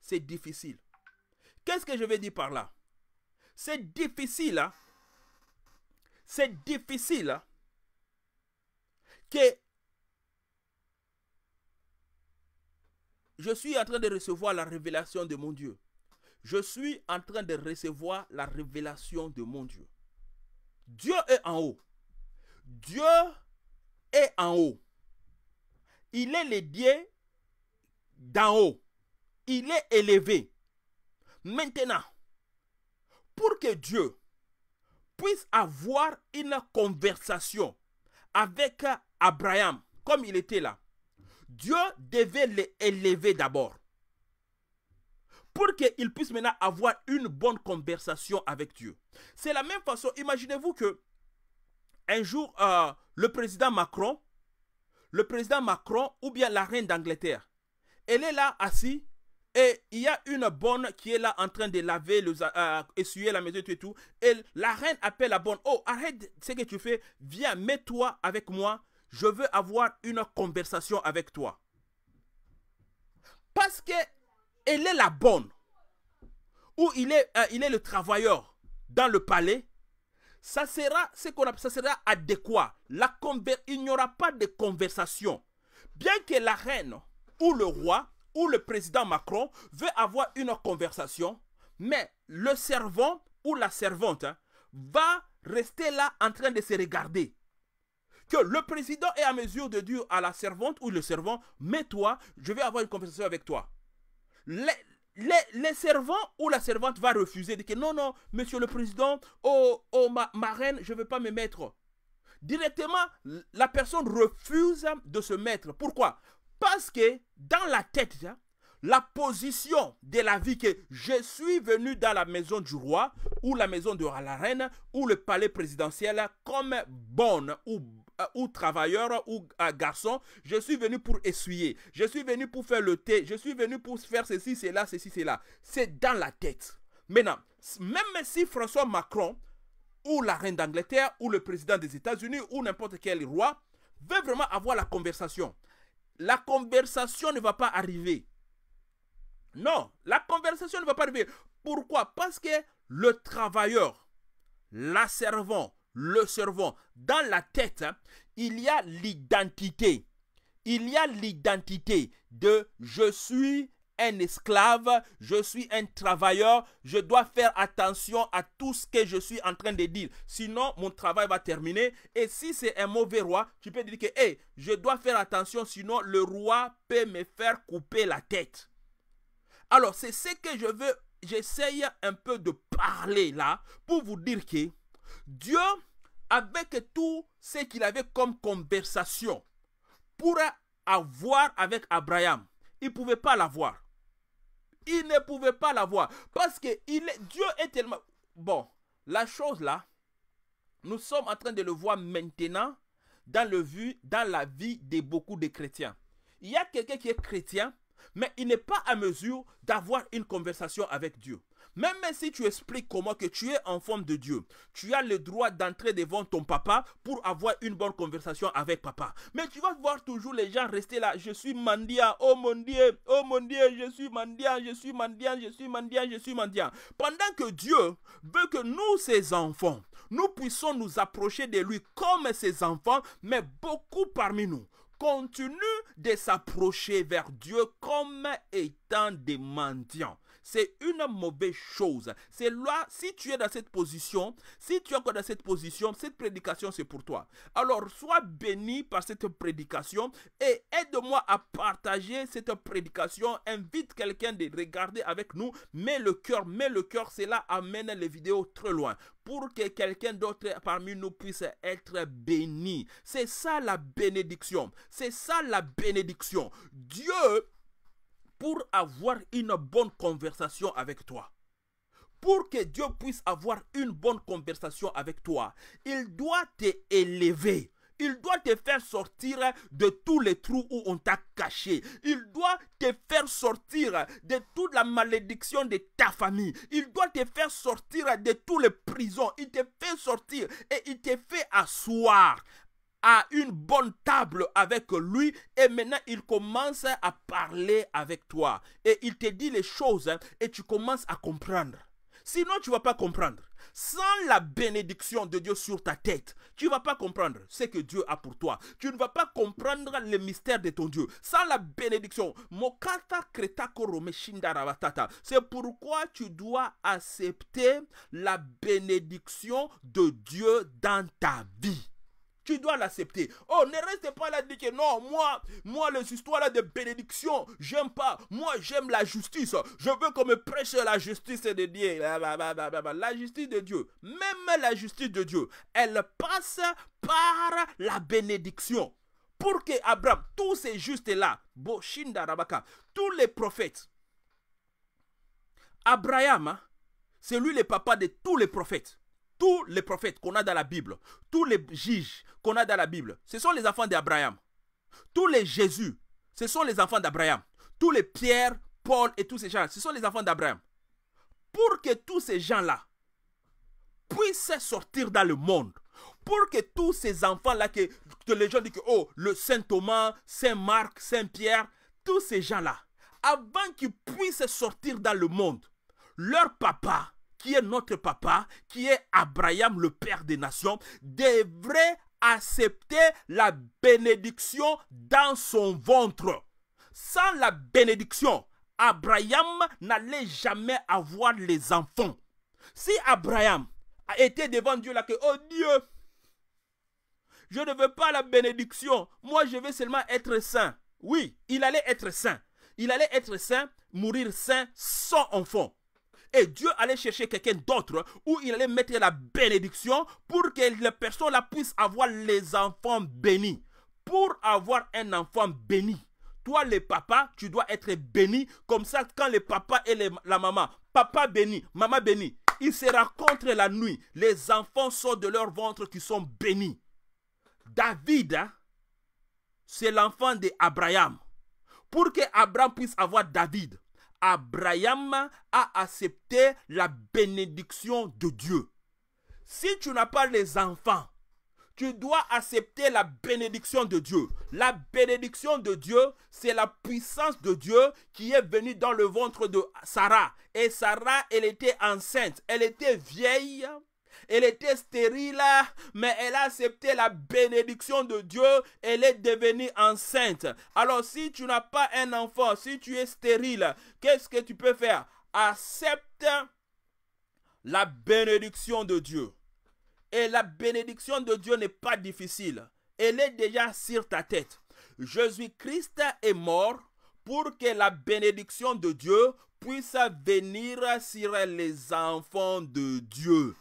Speaker 1: c'est difficile. Qu'est-ce que je veux dire par là C'est difficile, hein? c'est difficile hein? que Je suis en train de recevoir la révélation de mon Dieu. Je suis en train de recevoir la révélation de mon Dieu. Dieu est en haut. Dieu est en haut. Il est le Dieu d'en haut. Il est élevé. Maintenant, pour que Dieu puisse avoir une conversation avec Abraham, comme il était là, Dieu devait les élever d'abord pour qu'ils puissent maintenant avoir une bonne conversation avec Dieu. C'est la même façon, imaginez-vous que un jour, euh, le président Macron, le président Macron ou bien la reine d'Angleterre, elle est là assise et il y a une bonne qui est là en train de laver, euh, essuyer la maison et tout, et tout. Et la reine appelle la bonne, oh arrête ce que tu fais, viens, mets-toi avec moi je veux avoir une conversation avec toi. Parce que, elle est la bonne. Ou il est, euh, il est le travailleur dans le palais. Ça sera, ce qu'on ça sera adéquat. La il n'y aura pas de conversation. Bien que la reine ou le roi ou le président Macron veut avoir une conversation, mais le servant ou la servante va rester là en train de se regarder que le président est à mesure de dire à la servante ou le servant, mais toi, je vais avoir une conversation avec toi. Les, servants ou la servante va refuser, dire que non, non, monsieur le président, oh, oh ma, reine, je ne veux pas me mettre. Directement, la personne refuse de se mettre. Pourquoi Parce que dans la tête, hein, la position de la vie que je suis venu dans la maison du roi ou la maison de la reine ou le palais présidentiel comme bonne ou euh, ou travailleur ou euh, garçon, je suis venu pour essuyer, je suis venu pour faire le thé, je suis venu pour faire ceci, cela, ceci, cela. C'est dans la tête. Maintenant, même si François Macron ou la reine d'Angleterre ou le président des États-Unis ou n'importe quel roi veut vraiment avoir la conversation, la conversation ne va pas arriver. Non, la conversation ne va pas arriver. Pourquoi Parce que le travailleur, la servante, le cerveau, dans la tête, hein, il y a l'identité. Il y a l'identité de je suis un esclave, je suis un travailleur, je dois faire attention à tout ce que je suis en train de dire. Sinon, mon travail va terminer. Et si c'est un mauvais roi, tu peux dire que, je dois faire attention, sinon le roi peut me faire couper la tête. Alors, c'est ce que je veux, j'essaye un peu de parler là pour vous dire que Dieu, avec tout ce qu'il avait comme conversation, pourrait avoir avec Abraham. Il ne pouvait pas l'avoir. Il ne pouvait pas l'avoir. Parce que il est, Dieu est tellement... Bon, la chose là, nous sommes en train de le voir maintenant dans, le vu, dans la vie de beaucoup de chrétiens. Il y a quelqu'un qui est chrétien, mais il n'est pas à mesure d'avoir une conversation avec Dieu. Même si tu expliques comment que tu es en forme de Dieu, tu as le droit d'entrer devant ton papa pour avoir une bonne conversation avec papa. Mais tu vas voir toujours les gens rester là. Je suis mendiant, oh mon Dieu, oh mon Dieu, je suis mendiant, je suis mendiant, je suis mendiant, je suis mendiant. Pendant que Dieu veut que nous, ses enfants, nous puissions nous approcher de lui comme ses enfants, mais beaucoup parmi nous continuent de s'approcher vers Dieu comme étant des mendiants c'est une mauvaise chose. C'est là, si tu es dans cette position, si tu es encore dans cette position, cette prédication, c'est pour toi. Alors, sois béni par cette prédication et aide-moi à partager cette prédication. Invite quelqu'un de regarder avec nous. Mets le cœur, mets le cœur. Cela amène les vidéos très loin pour que quelqu'un d'autre parmi nous puisse être béni. C'est ça la bénédiction. C'est ça la bénédiction. Dieu pour avoir une bonne conversation avec toi. Pour que Dieu puisse avoir une bonne conversation avec toi, il doit te élever. Il doit te faire sortir de tous les trous où on t'a caché. Il doit te faire sortir de toute la malédiction de ta famille. Il doit te faire sortir de toutes les prisons. Il te fait sortir et il te fait asseoir à une bonne table avec lui et maintenant il commence à parler avec toi et il te dit les choses hein, et tu commences à comprendre. Sinon, tu vas pas comprendre. Sans la bénédiction de Dieu sur ta tête, tu vas pas comprendre ce que Dieu a pour toi. Tu ne vas pas comprendre le mystère de ton Dieu. Sans la bénédiction, Mokata C'est pourquoi tu dois accepter la bénédiction de Dieu dans ta vie. Tu dois l'accepter. Oh, ne reste pas là dire que non, moi, moi, les histoires de bénédiction, j'aime pas. Moi, j'aime la justice. Je veux qu'on me prêche la justice de Dieu. Bah, bah, bah, la justice de Dieu, même la justice de Dieu, elle passe par la bénédiction. Pour que Abraham, tous ces justes-là, Rabaka, tous les prophètes, Abraham, hein, c'est lui le papa de tous les prophètes tous les prophètes qu'on a dans la Bible, tous les juges qu'on a dans la Bible, ce sont les enfants d'Abraham. Tous les Jésus, ce sont les enfants d'Abraham. Tous les Pierre, Paul et tous ces gens, ce sont les enfants d'Abraham. Pour que tous ces gens-là puissent sortir dans le monde, pour que tous ces enfants-là, que, que, les gens disent que, oh, le Saint Thomas, Saint Marc, Saint Pierre, tous ces gens-là, avant qu'ils puissent sortir dans le monde, leur papa, qui est notre papa, qui est Abraham, le Père des nations, devrait accepter la bénédiction dans son ventre. Sans la bénédiction, Abraham n'allait jamais avoir les enfants. Si Abraham a été devant Dieu là que, oh Dieu, je ne veux pas la bénédiction, moi je veux seulement être saint. Oui, il allait être saint. Il allait être saint, mourir saint sans enfant. Et Dieu allait chercher quelqu'un d'autre où il allait mettre la bénédiction pour que les personnes là puisse avoir les enfants bénis. Pour avoir un enfant béni, toi le papa, tu dois être béni. Comme ça, quand le papa et la maman, papa béni, maman béni, ils se rencontrent la nuit. Les enfants sortent de leur ventre qui sont bénis. David, hein, c'est l'enfant d'Abraham. Pour que Abraham puisse avoir David, Abraham a accepté la bénédiction de Dieu. Si tu n'as pas les enfants, tu dois accepter la bénédiction de Dieu. La bénédiction de Dieu, c'est la puissance de Dieu qui est venue dans le ventre de Sarah. Et Sarah, elle était enceinte, elle était vieille elle était stérile, mais elle a accepté la bénédiction de Dieu. Elle est devenue enceinte. Alors si tu n'as pas un enfant, si tu es stérile, qu'est-ce que tu peux faire Accepte la bénédiction de Dieu. Et la bénédiction de Dieu n'est pas difficile. Elle est déjà sur ta tête. Jésus-Christ est mort pour que la bénédiction de Dieu puisse venir sur les enfants de Dieu.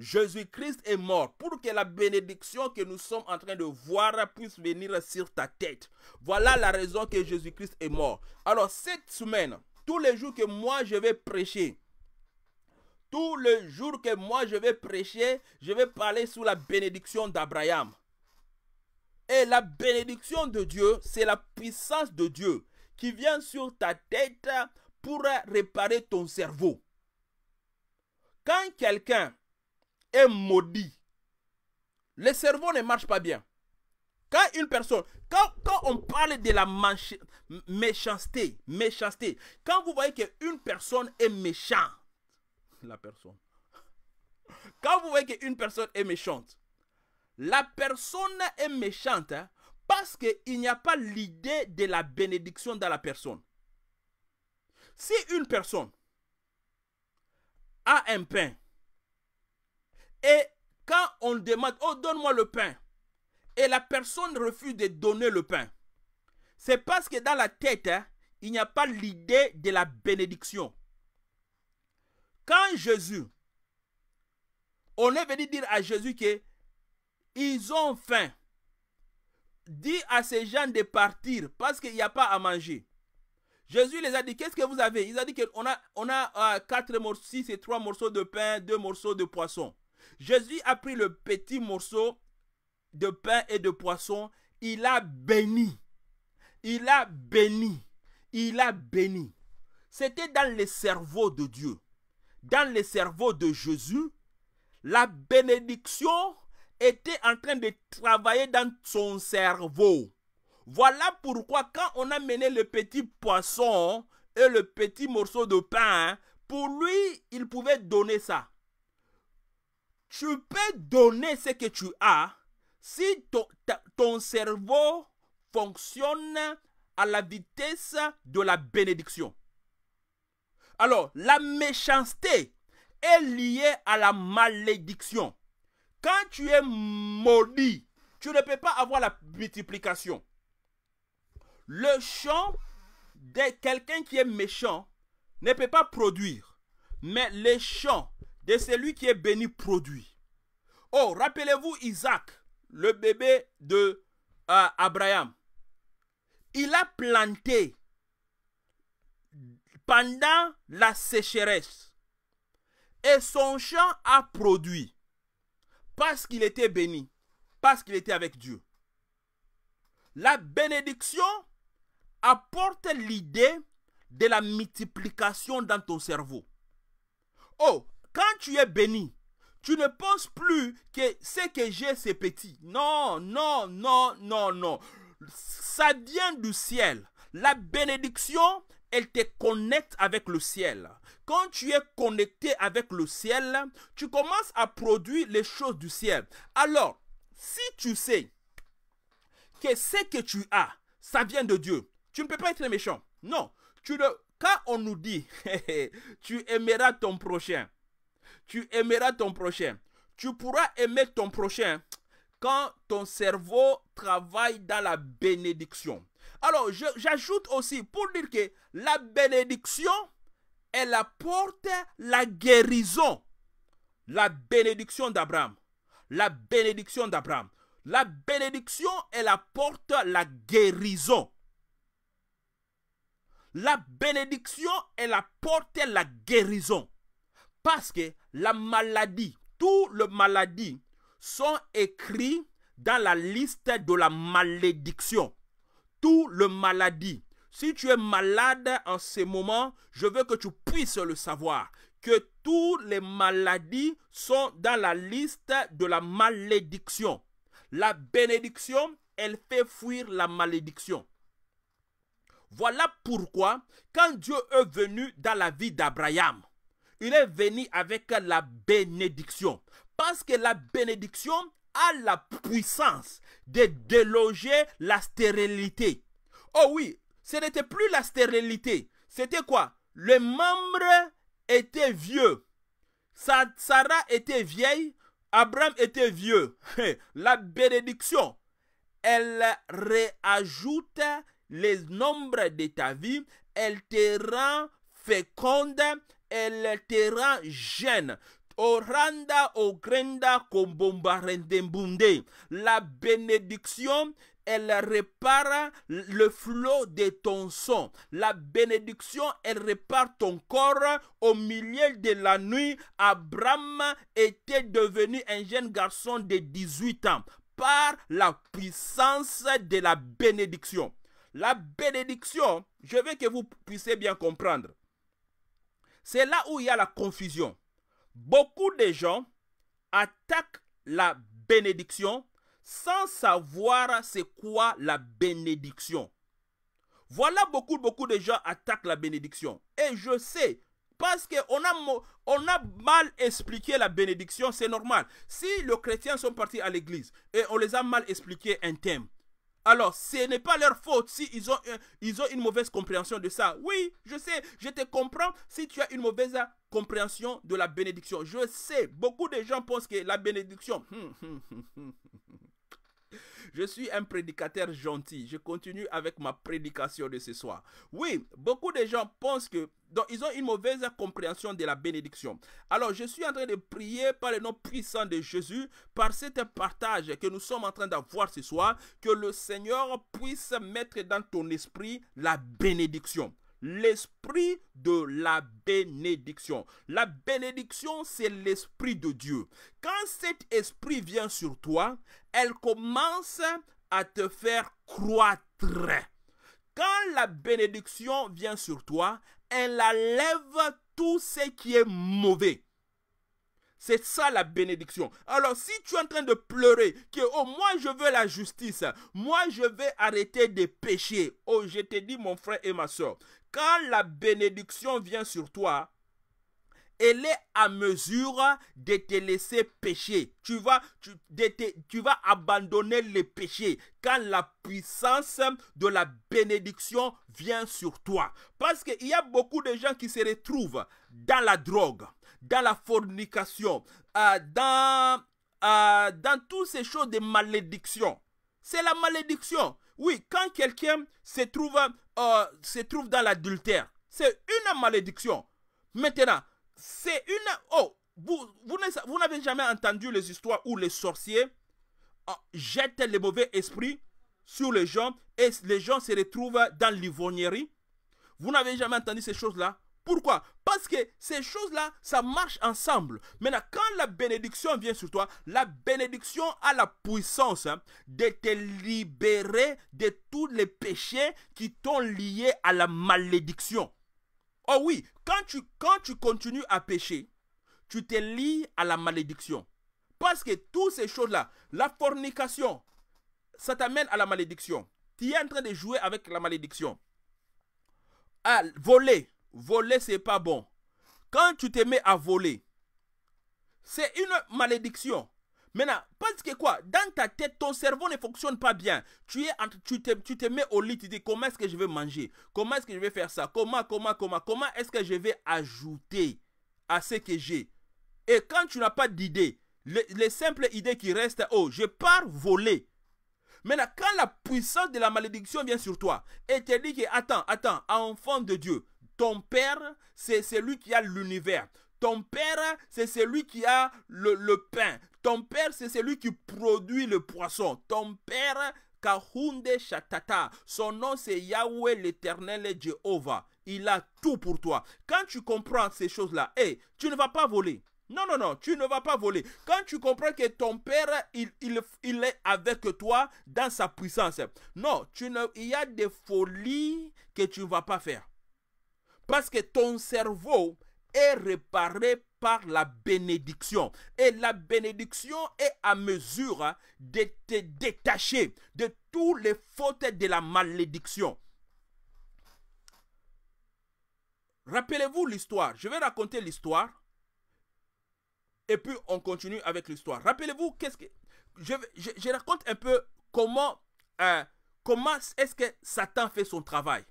Speaker 1: Jésus-Christ est mort pour que la bénédiction que nous sommes en train de voir puisse venir sur ta tête. Voilà la raison que Jésus-Christ est mort. Alors cette semaine, tous les jours que moi je vais prêcher, tous les jours que moi je vais prêcher, je vais parler sur la bénédiction d'Abraham. Et la bénédiction de Dieu, c'est la puissance de Dieu qui vient sur ta tête pour réparer ton cerveau. Quand quelqu'un maudit. Le cerveau ne marche pas bien. Quand une personne, quand, quand on parle de la manche, méchanceté, méchanceté, quand vous voyez qu'une personne est méchante, [LAUGHS] la personne, [LAUGHS] quand vous voyez qu'une personne est méchante, la personne est méchante hein, parce parce qu'il n'y a pas l'idée de la bénédiction dans la personne. Si une personne a un pain et quand on demande, oh donne-moi le pain, et la personne refuse de donner le pain, c'est parce que dans la tête, hein, il n'y a pas l'idée de la bénédiction. Quand Jésus, on est venu dire à Jésus que ils ont faim, dit à ces gens de partir parce qu'il n'y a pas à manger. Jésus les a dit, qu'est-ce que vous avez Ils ont dit qu'on a, on a euh, quatre morceaux, six et trois morceaux de pain, deux morceaux de poisson. Jésus a pris le petit morceau de pain et de poisson, il a béni. Il a béni. Il a béni. C'était dans le cerveau de Dieu. Dans le cerveau de Jésus, la bénédiction était en train de travailler dans son cerveau. Voilà pourquoi quand on a mené le petit poisson et le petit morceau de pain, pour lui, il pouvait donner ça. Tu peux donner ce que tu as si ton, cerveau fonctionne à la vitesse de la bénédiction. Alors, la méchanceté est liée à la malédiction. Quand tu es maudit, tu ne peux pas avoir la multiplication. Le champ de quelqu'un qui est méchant ne peut pas produire. Mais le champs de celui qui est béni produit. Oh, rappelez-vous Isaac, le bébé de euh, Abraham. Il a planté pendant la sécheresse et son champ a produit parce qu'il était béni, parce qu'il était avec Dieu. La bénédiction apporte l'idée de la multiplication dans ton cerveau. Oh, quand tu es béni, tu ne penses plus que ce que j'ai, c'est petit. Non, non, non, non, non. Ça vient du ciel. La bénédiction, elle te connecte avec le ciel. Quand tu es connecté avec le ciel, tu commences à produire les choses du ciel. Alors, si tu sais que ce que tu as, ça vient de Dieu, tu ne peux pas être méchant. Non. Tu quand on nous dit, [LAUGHS] tu aimeras ton prochain, tu aimeras ton prochain. Tu pourras aimer ton prochain quand ton cerveau travaille dans la bénédiction. Alors, j'ajoute aussi pour dire que la bénédiction, elle apporte la guérison. La bénédiction d'Abraham. La bénédiction d'Abraham. La bénédiction, elle apporte la guérison. La bénédiction, elle apporte la guérison. Parce que la maladie, tout le maladie sont écrits dans la liste de la malédiction. Tout le maladie. Si tu es malade en ce moment, je veux que tu puisses le savoir que toutes les maladies sont dans la liste de la malédiction. La bénédiction, elle fait fuir la malédiction. Voilà pourquoi, quand Dieu est venu dans la vie d'Abraham, il est venu avec la bénédiction. Parce que la bénédiction a la puissance de déloger la stérilité. Oh oui, ce n'était plus la stérilité. C'était quoi Le membre était vieux. Sarah était vieille. Abraham était vieux. [LAUGHS] La bénédiction, elle réajoute les nombres de ta vie. Elle te rend féconde elle te rend jeune. Oranda ogrenda La bénédiction elle répare le flot de ton sang. La bénédiction, elle répare ton corps. Au milieu de la nuit, Abraham était devenu un jeune garçon de 18 ans par la puissance de la bénédiction. La bénédiction, je veux que vous puissiez bien comprendre. C'est là où il y a la confusion. Beaucoup de gens attaquent la bénédiction sans savoir c'est quoi la bénédiction. Voilà beaucoup, beaucoup de gens attaquent la bénédiction. Et je sais, parce qu'on a, on a mal expliqué la bénédiction, c'est normal. Si les chrétiens sont partis à l'église et on les a mal expliqué un thème, alors, ce n'est pas leur faute si ils ont, euh, ils ont une mauvaise compréhension de ça. Oui, je sais, je te comprends si tu as une mauvaise compréhension de la bénédiction. Je sais, beaucoup de gens pensent que la bénédiction... Hmm, hmm, hmm, je suis un prédicateur gentil. Je continue avec ma prédication de ce soir. Oui, beaucoup de gens pensent que donc, ils ont une mauvaise compréhension de la bénédiction. Alors, je suis en train de prier par le nom puissant de Jésus, par cet partage que nous sommes en train d'avoir ce soir, que le Seigneur puisse mettre dans ton esprit la bénédiction l'esprit de la bénédiction. La bénédiction, c'est l'esprit de Dieu. Quand cet esprit vient sur toi, elle commence à te faire croître. Quand la bénédiction vient sur toi, elle enlève tout ce qui est mauvais. C'est ça la bénédiction. Alors si tu es en train de pleurer que oh moi je veux la justice, moi je vais arrêter de pécher. Oh je te dis mon frère et ma soeur, quand la bénédiction vient sur toi, elle est à mesure de te laisser pécher. Tu vas, tu, tu vas abandonner le péché quand la puissance de la bénédiction vient sur toi. Parce qu'il y a beaucoup de gens qui se retrouvent dans la drogue, dans la fornication, euh, dans, euh, dans toutes ces choses de malédiction. C'est la malédiction. Oui, quand quelqu'un se trouve, euh, se trouve dans l'adultère, c'est une malédiction. Maintenant, c'est une... Oh, vous, vous n'avez jamais entendu les histoires où les sorciers euh, jettent les mauvais esprits sur les gens et les gens se retrouvent dans l'ivognerie Vous n'avez jamais entendu ces choses-là pourquoi Parce que ces choses-là, ça marche ensemble. Maintenant, quand la bénédiction vient sur toi, la bénédiction a la puissance hein, de te libérer de tous les péchés qui t'ont lié à la malédiction. Oh oui, quand tu, quand tu continues à pécher, tu te lies à la malédiction. Parce que toutes ces choses-là, la fornication, ça t'amène à la malédiction. Tu es en train de jouer avec la malédiction. À ah, voler, Voler, c'est pas bon. Quand tu te mets à voler, c'est une malédiction. Maintenant, parce que quoi Dans ta tête, ton cerveau ne fonctionne pas bien. Tu, es, tu, te, mets au lit, tu dis comment est-ce que je vais manger Comment est-ce que je vais faire ça Comment, comment, comment Comment est-ce que je vais ajouter à ce que j'ai Et quand tu n'as pas d'idée, les, simples idées qui restent, oh, je pars voler. Maintenant, quand la puissance de la malédiction vient sur toi et te dit que, attends, attends, enfant de Dieu, ton Père, c'est celui qui a l'univers. Ton Père, c'est celui qui a le, pain. Ton Père, c'est celui qui produit le poisson. Ton Père, Kahunde Shatata. Son nom, c'est Yahweh l'éternel Jéhovah. Il a tout pour toi. Quand tu comprends ces choses-là, tu ne vas pas voler. Non, non, non, tu ne vas pas voler. Quand tu comprends que ton Père, il, il, est avec toi dans sa puissance. Non, tu ne, il y a des folies que tu ne vas pas faire. Parce que ton cerveau est réparé par la bénédiction. Et la bénédiction est à mesure de te détacher de toutes les fautes de la malédiction. Rappelez-vous l'histoire. Je vais raconter l'histoire. Et puis on continue avec l'histoire. Rappelez-vous qu'est-ce que... Je, raconte un peu comment, euh, comment est-ce que Satan fait son travail.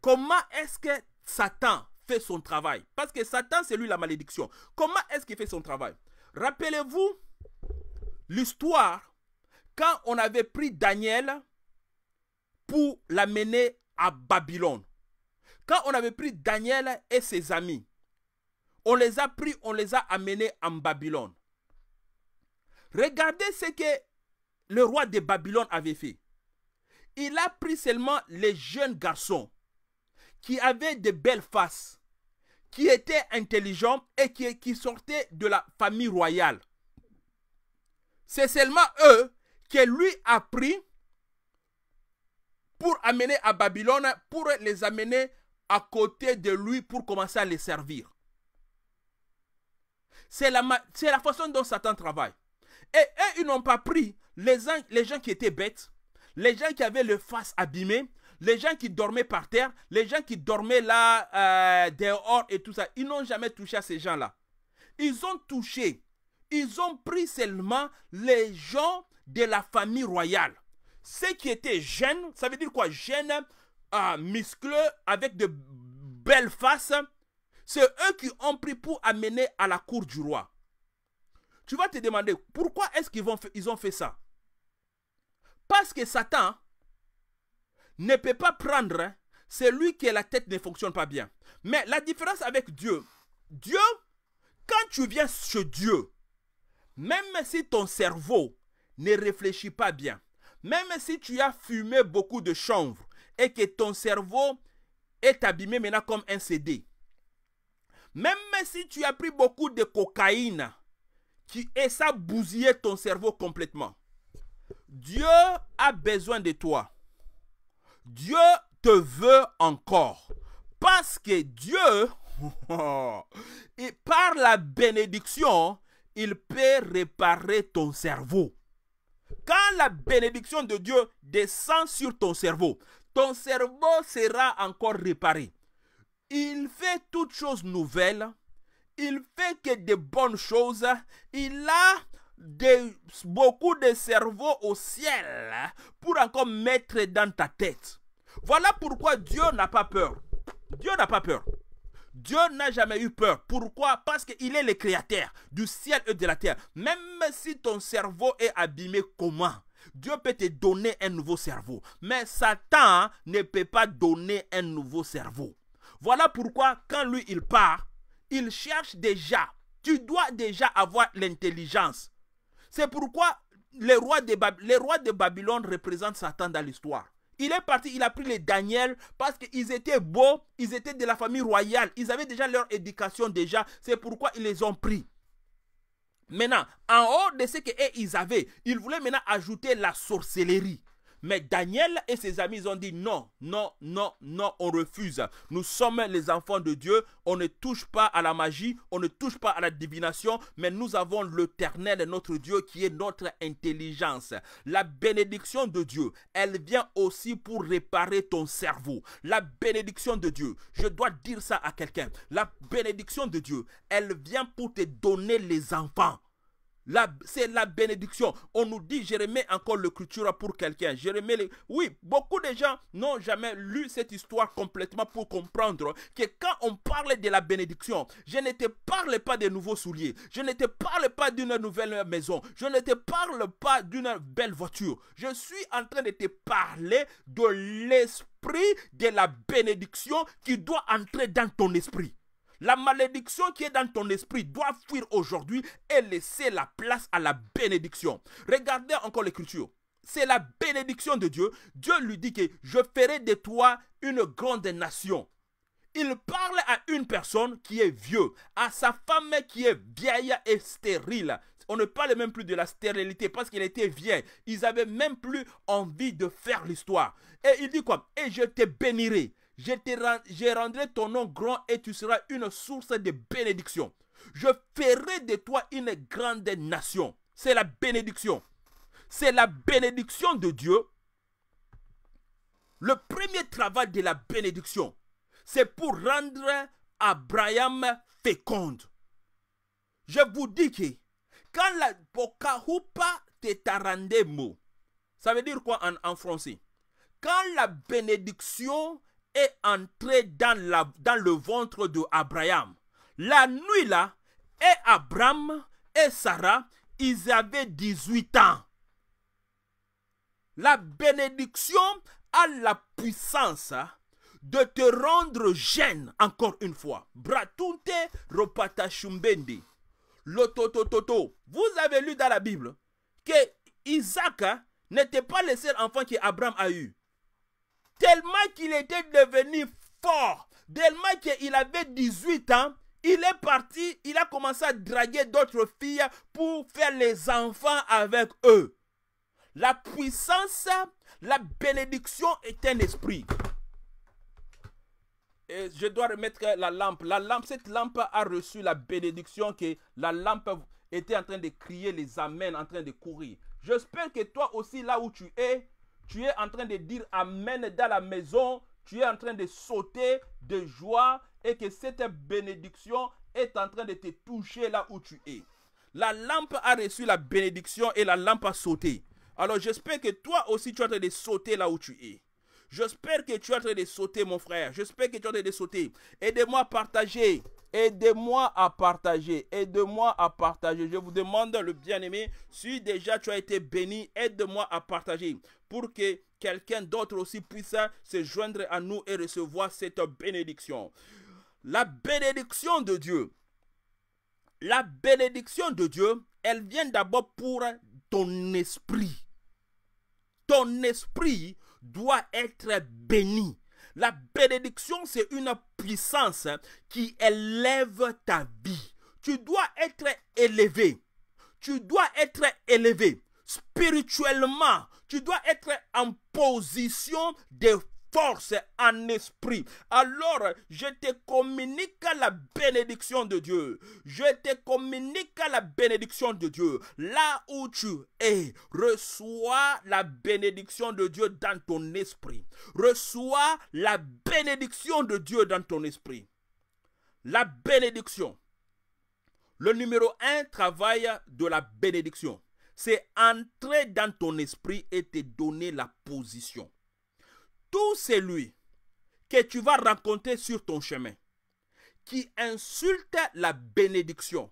Speaker 1: Comment est-ce que Satan fait son travail Parce que Satan, c'est lui la malédiction. Comment est-ce qu'il fait son travail Rappelez-vous l'histoire quand on avait pris Daniel pour l'amener à Babylone. Quand on avait pris Daniel et ses amis, on les a pris, on les a amenés en Babylone. Regardez ce que le roi de Babylone avait fait. Il a pris seulement les jeunes garçons qui avaient de belles faces, qui étaient intelligents et qui, sortaient de la famille royale. C'est seulement eux que lui a pris pour amener à Babylone, pour les amener à côté de lui pour commencer à les servir. C'est la, la, façon dont Satan travaille. Et eux, ils n'ont pas pris les, les gens qui étaient bêtes, les gens qui avaient le face abîmé, les gens qui dormaient par terre, les gens qui dormaient là euh, dehors et tout ça, ils n'ont jamais touché à ces gens-là. Ils ont touché, ils ont pris seulement les gens de la famille royale. Ceux qui étaient jeunes, ça veut dire quoi Jeunes, euh, avec de belles faces, c'est eux qui ont pris pour amener à la cour du roi. Tu vas te demander pourquoi est-ce qu'ils ils ont fait ça Parce que Satan, ne peut pas prendre celui que la tête ne fonctionne pas bien. Mais la différence avec Dieu, Dieu, quand tu viens chez Dieu, même si ton cerveau ne réfléchit pas bien, même si tu as fumé beaucoup de chanvre et que ton cerveau est abîmé maintenant comme un CD, même si tu as pris beaucoup de cocaïne, qui, et ça bousillait ton cerveau complètement, Dieu a besoin de toi Dieu te veut encore. Parce que Dieu, et [LAUGHS] par la bénédiction, il peut réparer ton cerveau. Quand la bénédiction de Dieu descend sur ton cerveau, ton cerveau sera encore réparé. Il fait toutes choses nouvelles. Il fait que de bonnes choses. Il a beaucoup de cerveaux au ciel pour encore mettre dans ta tête. Voilà pourquoi Dieu n'a pas peur. Dieu n'a pas peur. Dieu n'a jamais eu peur. Pourquoi Parce qu'il est le créateur du ciel et de la terre. Même si ton cerveau est abîmé, comment Dieu peut te donner un nouveau cerveau. Mais Satan ne peut pas donner un nouveau cerveau. Voilà pourquoi quand lui, il part, il cherche déjà. Tu dois déjà avoir l'intelligence. C'est pourquoi les rois de, Babylone représentent Satan dans l'histoire. Il est parti, il a pris les Daniel parce qu'ils étaient beaux, ils étaient de la famille royale, ils avaient déjà leur éducation déjà, c'est pourquoi ils les ont pris. Maintenant, en haut de ce qu'ils avaient, ils voulaient maintenant ajouter la sorcellerie. Mais Daniel et ses amis ont dit non, non, non, non, on refuse. Nous sommes les enfants de Dieu, on ne touche pas à la magie, on ne touche pas à la divination, mais nous avons l'éternel, notre Dieu, qui est notre intelligence. La bénédiction de Dieu, elle vient aussi pour réparer ton cerveau. La bénédiction de Dieu, je dois dire ça à quelqu'un, la bénédiction de Dieu, elle vient pour te donner les enfants c'est la bénédiction. On nous dit, Jérémie encore encore l'écriture pour quelqu'un. Jérémie, Oui, beaucoup de gens n'ont jamais lu cette histoire complètement pour comprendre que quand on parle de la bénédiction, je ne te parle pas de nouveaux souliers. Je ne te parle pas d'une nouvelle maison. Je ne te parle pas d'une belle voiture. Je suis en train de te parler de l'esprit de la bénédiction qui doit entrer dans ton esprit. La malédiction qui est dans ton esprit doit fuir aujourd'hui et laisser la place à la bénédiction. Regardez encore l'écriture. C'est la bénédiction de Dieu. Dieu lui dit que je ferai de toi une grande nation. Il parle à une personne qui est vieux, à sa femme qui est vieille et stérile. On ne parle même plus de la stérilité parce qu'elle était vieille. Ils n'avaient même plus envie de faire l'histoire. Et il dit quoi Et je te bénirai je, rendrai ton nom grand et tu seras une source de bénédiction. Je ferai de toi une grande nation. C'est la bénédiction. C'est la bénédiction de Dieu. Le premier travail de la bénédiction, c'est pour rendre Abraham féconde. Je vous dis que quand la bokahupa mot ça veut dire quoi en, en français Quand la bénédiction est dans, la, dans le ventre de Abraham. La nuit là, et Abraham et Sarah, ils avaient 18 ans. La bénédiction a la puissance hein, de te rendre jeune, encore une fois. Bratunte ropata shumbendi. toto. Vous avez lu dans la Bible que Isaac hein, n'était pas le seul enfant qu'Abraham a eu tellement qu'il était devenu fort, tellement qu'il avait 18 ans, il est parti, il a commencé à draguer d'autres filles pour faire les enfants avec eux. La puissance, la bénédiction est un esprit. Et je dois remettre la lampe. La lampe, cette lampe a reçu la bénédiction que la lampe était en train de crier les amènes en train de courir. J'espère que toi aussi, là où tu es, tu es en train de dire Amen dans la maison, tu es en train de sauter de joie et que cette bénédiction est en train de te toucher là où tu es. La lampe a reçu la bénédiction et la lampe a sauté. Alors j'espère que toi aussi tu es en train de sauter là où tu es. J'espère que tu es en train de sauter mon frère. J'espère que tu es en train de sauter. Aide-moi à partager Aidez-moi à partager. aidez moi à partager. Je vous demande, le bien-aimé, si déjà tu as été béni, aide-moi à partager pour que quelqu'un d'autre aussi puisse se joindre à nous et recevoir cette bénédiction. La bénédiction de Dieu. La bénédiction de Dieu, elle vient d'abord pour ton esprit. Ton esprit doit être béni. La bénédiction, c'est une puissance qui élève ta vie. Tu dois être élevé. Tu dois être élevé spirituellement. Tu dois être en position de force en esprit. Alors, je te communique la bénédiction de Dieu. Je te communique la bénédiction de Dieu. Là où tu es, reçois la bénédiction de Dieu dans ton esprit. Reçois la bénédiction de Dieu dans ton esprit. La bénédiction. Le numéro un travail de la bénédiction. C'est entrer dans ton esprit et te donner la position tout celui que tu vas rencontrer sur ton chemin qui insulte la bénédiction,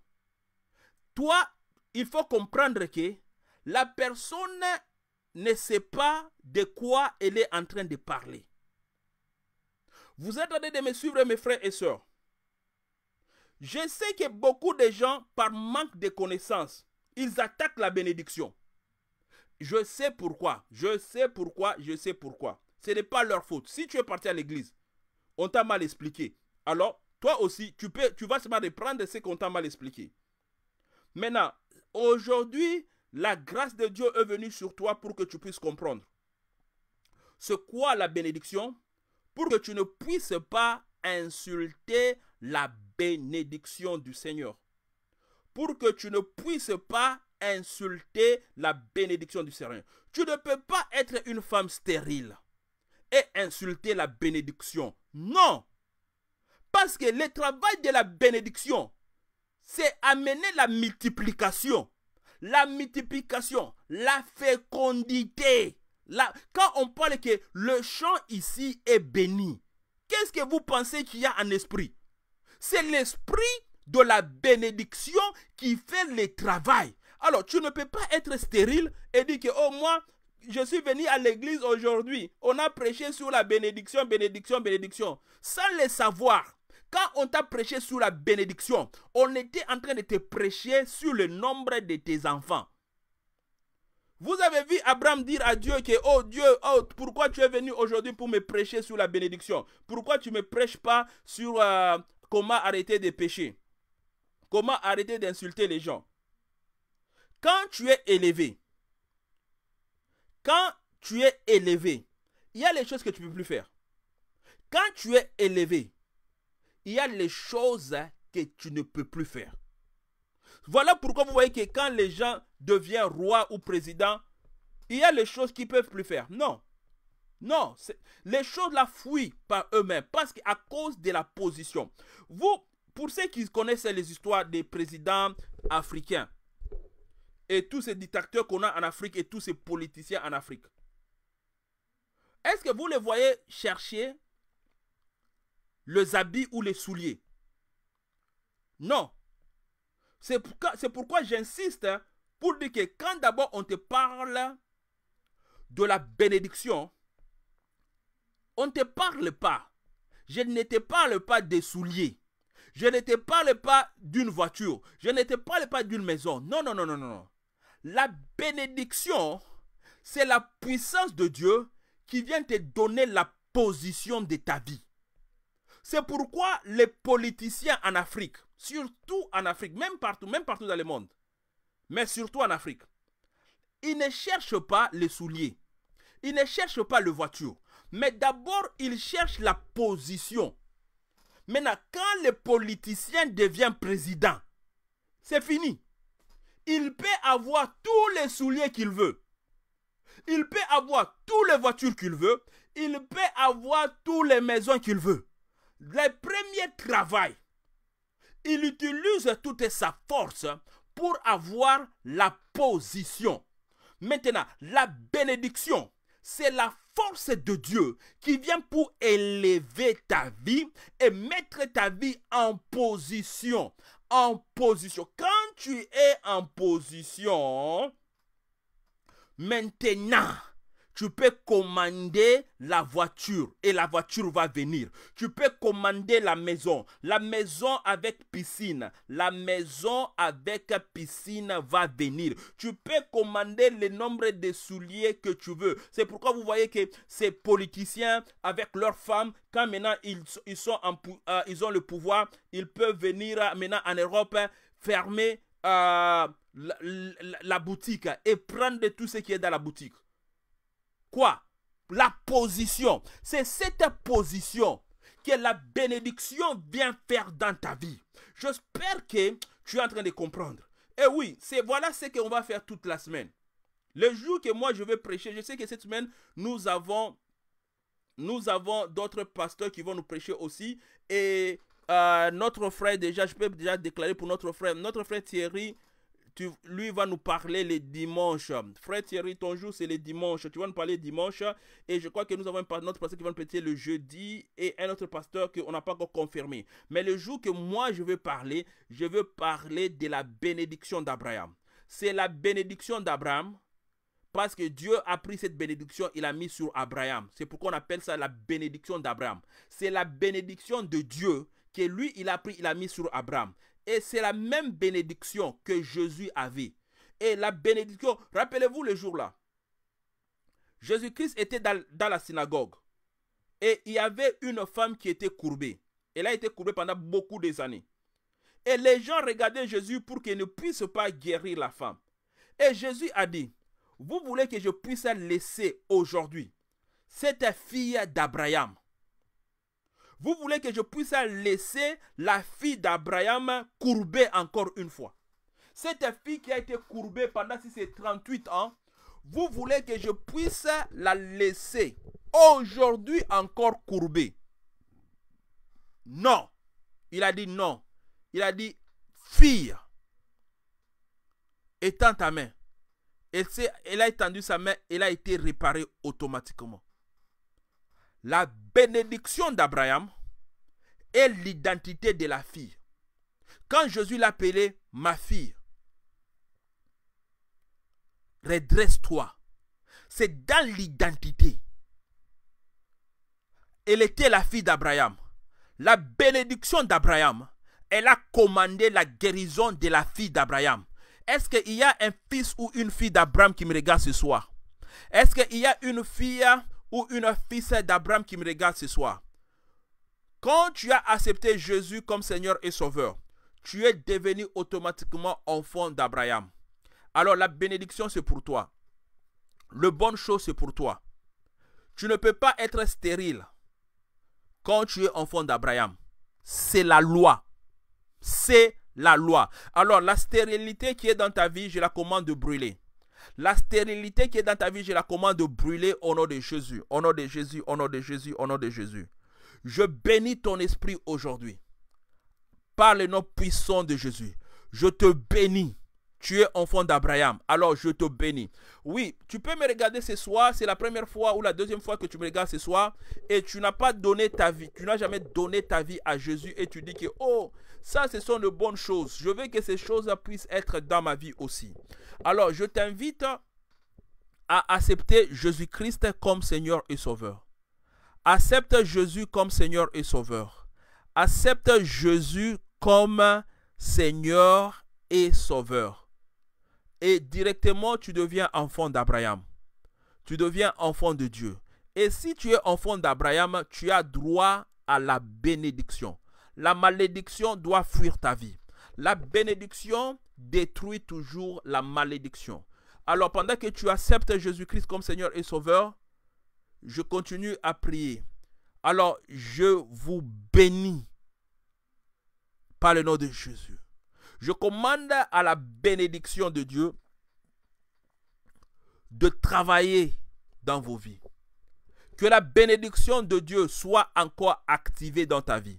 Speaker 1: toi, il faut comprendre que la personne ne sait pas de quoi elle est en train de parler. Vous êtes en train de me suivre, mes frères et sœurs. Je sais que beaucoup de gens, par manque de connaissances, ils attaquent la bénédiction. Je sais pourquoi, je sais pourquoi, je sais pourquoi. Ce n'est pas leur faute. Si tu es parti à l'église, on t'a mal expliqué. Alors, toi aussi, tu, peux, tu vas seulement reprendre ce qu'on t'a mal expliqué. Maintenant, aujourd'hui, la grâce de Dieu est venue sur toi pour que tu puisses comprendre. ce quoi la bénédiction Pour que tu ne puisses pas insulter la bénédiction du Seigneur. Pour que tu ne puisses pas insulter la bénédiction du Seigneur. Tu ne peux pas être une femme stérile insulter la bénédiction. Non. Parce que le travail de la bénédiction, c'est amener la multiplication. La multiplication, la fécondité. La... Quand on parle que le champ ici est béni, qu'est-ce que vous pensez qu'il y a en esprit C'est l'esprit de la bénédiction qui fait le travail. Alors, tu ne peux pas être stérile et dire que, au oh, moins je suis venu à l'église aujourd'hui, on a prêché sur la bénédiction, bénédiction, bénédiction, sans le savoir. Quand on t'a prêché sur la bénédiction, on était en train de te prêcher sur le nombre de tes enfants. Vous avez vu Abraham dire à Dieu que, oh Dieu, oh, pourquoi tu es venu aujourd'hui pour me prêcher sur la bénédiction Pourquoi tu ne me prêches pas sur euh, comment arrêter de pécher Comment arrêter d'insulter les gens Quand tu es élevé, quand tu es élevé, il y a les choses que tu ne peux plus faire. Quand tu es élevé, il y a les choses que tu ne peux plus faire. Voilà pourquoi vous voyez que quand les gens deviennent roi ou président, il y a les choses qu'ils ne peuvent plus faire. Non. Non. Les choses la fuient par eux-mêmes parce qu'à cause de la position. Vous, pour ceux qui connaissent les histoires des présidents africains, et tous ces dictateurs qu'on a en Afrique et tous ces politiciens en Afrique. Est-ce que vous les voyez chercher les habits ou les souliers Non. C'est pourquoi, pourquoi j'insiste hein, pour dire que quand d'abord on te parle de la bénédiction, on ne te parle pas. Je ne te parle pas des souliers. Je ne te parle pas d'une voiture. Je ne te parle pas d'une maison. Non, non, non, non, non. La bénédiction, c'est la puissance de Dieu qui vient te donner la position de ta vie. C'est pourquoi les politiciens en Afrique, surtout en Afrique, même partout, même partout dans le monde, mais surtout en Afrique, ils ne cherchent pas les souliers, ils ne cherchent pas les voitures, mais d'abord ils cherchent la position. Maintenant, quand le politicien devient président, c'est fini il peut avoir tous les souliers qu'il veut. Il peut avoir toutes les voitures qu'il veut. Il peut avoir toutes les maisons qu'il veut. Le premier travail, il utilise toute sa force pour avoir la position. Maintenant, la bénédiction, c'est la force de Dieu qui vient pour élever ta vie et mettre ta vie en position. En position. Quand tu es en position, maintenant, tu peux commander la voiture et la voiture va venir. Tu peux commander la maison. La maison avec piscine. La maison avec piscine va venir. Tu peux commander le nombre de souliers que tu veux. C'est pourquoi vous voyez que ces politiciens avec leurs femmes, quand maintenant ils, sont euh, ils ont le pouvoir, ils peuvent venir euh, maintenant en Europe fermer euh, la, boutique hein, et prendre de tout ce qui est dans la boutique. Quoi La position. C'est cette position que la bénédiction vient faire dans ta vie. J'espère que tu es en train de comprendre. Et eh oui, c'est voilà ce qu'on va faire toute la semaine. Le jour que moi je vais prêcher, je sais que cette semaine, nous avons nous avons d'autres pasteurs qui vont nous prêcher aussi. Et euh, notre frère, déjà, je peux déjà déclarer pour notre frère, notre frère Thierry, tu, lui va nous parler les dimanches. Frère Thierry, ton jour, c'est les dimanches. Tu vas nous parler dimanche. Et je crois que nous avons un, notre pasteur qui va nous prêter le jeudi et un autre pasteur qu'on n'a pas encore confirmé. Mais le jour que moi, je veux parler, je veux parler de la bénédiction d'Abraham. C'est la bénédiction d'Abraham. Parce que Dieu a pris cette bénédiction, il a mis sur Abraham. C'est pourquoi on appelle ça la bénédiction d'Abraham. C'est la bénédiction de Dieu que lui, il a pris, il a mis sur Abraham. Et c'est la même bénédiction que Jésus avait. Et la bénédiction, rappelez-vous le jour-là. Jésus-Christ était dans, la synagogue. Et il y avait une femme qui était courbée. Elle a été courbée pendant beaucoup d'années. années. Et les gens regardaient Jésus pour qu'il ne puisse pas guérir la femme. Et Jésus a dit, vous voulez que je puisse laisser aujourd'hui cette fille d'Abraham vous voulez que je puisse laisser la fille d'Abraham courbée encore une fois. Cette fille qui a été courbée pendant ces 38 ans, vous voulez que je puisse la laisser aujourd'hui encore courbée. Non. Il a dit non. Il a dit, fille, étends ta main. elle a étendu sa main, elle a été réparée automatiquement. La bénédiction d'Abraham est l'identité de la fille. Quand Jésus l'appelait ma fille, redresse-toi. C'est dans l'identité. Elle était la fille d'Abraham. La bénédiction d'Abraham, elle a commandé la guérison de la fille d'Abraham. Est-ce qu'il y a un fils ou une fille d'Abraham qui me regarde ce soir? Est-ce qu'il y a une fille ou une fille d'Abraham qui me regarde ce soir, quand tu as accepté Jésus comme Seigneur et Sauveur, tu es devenu automatiquement enfant d'Abraham. Alors la bénédiction, c'est pour toi. Le bonne chose, c'est pour toi. Tu ne peux pas être stérile quand tu es enfant d'Abraham. C'est la loi. C'est la loi. Alors la stérilité qui est dans ta vie, je la commande de brûler. La stérilité qui est dans ta vie, je la commande de brûler au nom de Jésus, au nom de Jésus, au nom de Jésus, au nom de Jésus. Je bénis ton esprit aujourd'hui. Par le nom puissant de Jésus, je te bénis. Tu es enfant d'Abraham, alors je te bénis. Oui, tu peux me regarder ce soir, c'est la première fois ou la deuxième fois que tu me regardes ce soir, et tu n'as pas donné ta vie, tu n'as jamais donné ta vie à Jésus, et tu dis que, oh, ça, ce sont de bonnes choses. Je veux que ces choses puissent être dans ma vie aussi. Alors, je t'invite à accepter Jésus-Christ comme Seigneur et Sauveur. Accepte Jésus comme Seigneur et Sauveur. Accepte Jésus comme Seigneur et Sauveur. Et directement, tu deviens enfant d'Abraham. Tu deviens enfant de Dieu. Et si tu es enfant d'Abraham, tu as droit à la bénédiction. La malédiction doit fuir ta vie. La bénédiction détruit toujours la malédiction. Alors pendant que tu acceptes Jésus-Christ comme Seigneur et Sauveur, je continue à prier. Alors je vous bénis par le nom de Jésus. Je commande à la bénédiction de Dieu de travailler dans vos vies. Que la bénédiction de Dieu soit encore activée dans ta vie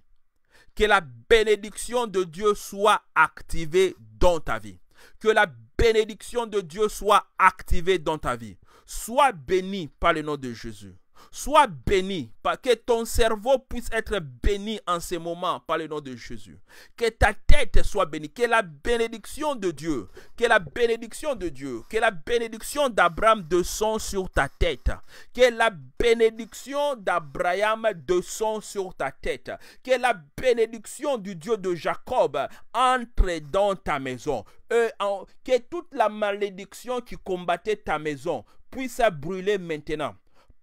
Speaker 1: que la bénédiction de Dieu soit activée dans ta vie. Que la bénédiction de Dieu soit activée dans ta vie. Sois béni par le nom de Jésus. Sois béni, que ton cerveau puisse être béni en ce moment par le nom de Jésus. Que ta tête soit bénie, que la bénédiction de Dieu, que la bénédiction de Dieu, que la bénédiction d'Abraham descende sur ta tête, que la bénédiction d'Abraham descende sur ta tête, que la bénédiction du Dieu de Jacob entre dans ta maison. que toute la malédiction qui combattait ta maison puisse brûler maintenant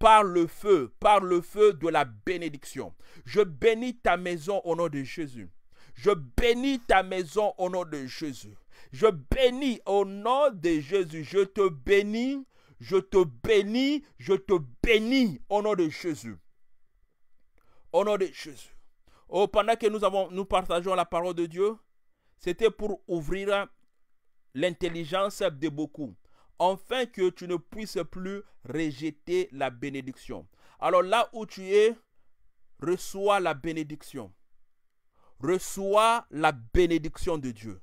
Speaker 1: par le feu, par le feu de la bénédiction. Je bénis ta maison au nom de Jésus. Je bénis ta maison au nom de Jésus. Je bénis au nom de Jésus. Je te bénis, je te bénis, je te bénis au nom de Jésus. Au nom de Jésus. Oh, pendant que nous, avons, nous partageons la parole de Dieu, c'était pour ouvrir l'intelligence de beaucoup. Enfin, que tu ne puisses plus rejeter la bénédiction. Alors là où tu es, reçois la bénédiction. Reçois la bénédiction de Dieu.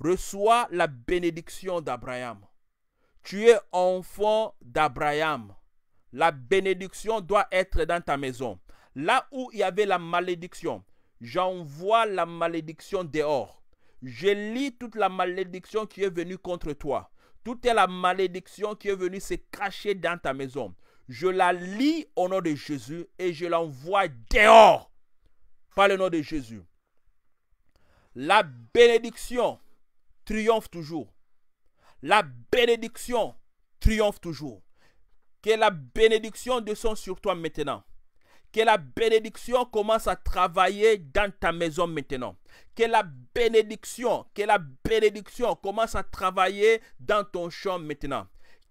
Speaker 1: Reçois la bénédiction d'Abraham. Tu es enfant d'Abraham. La bénédiction doit être dans ta maison. Là où il y avait la malédiction, j'envoie la malédiction dehors. Je lis toute la malédiction qui est venue contre toi. Tout est la malédiction qui est venue se cacher dans ta maison. Je la lis au nom de Jésus et je l'envoie dehors par le nom de Jésus. La bénédiction triomphe toujours. La bénédiction triomphe toujours. Que la bénédiction descende sur toi maintenant. Que la bénédiction commence à travailler dans ta maison maintenant. Que la bénédiction, que la bénédiction commence à travailler dans ton champ maintenant.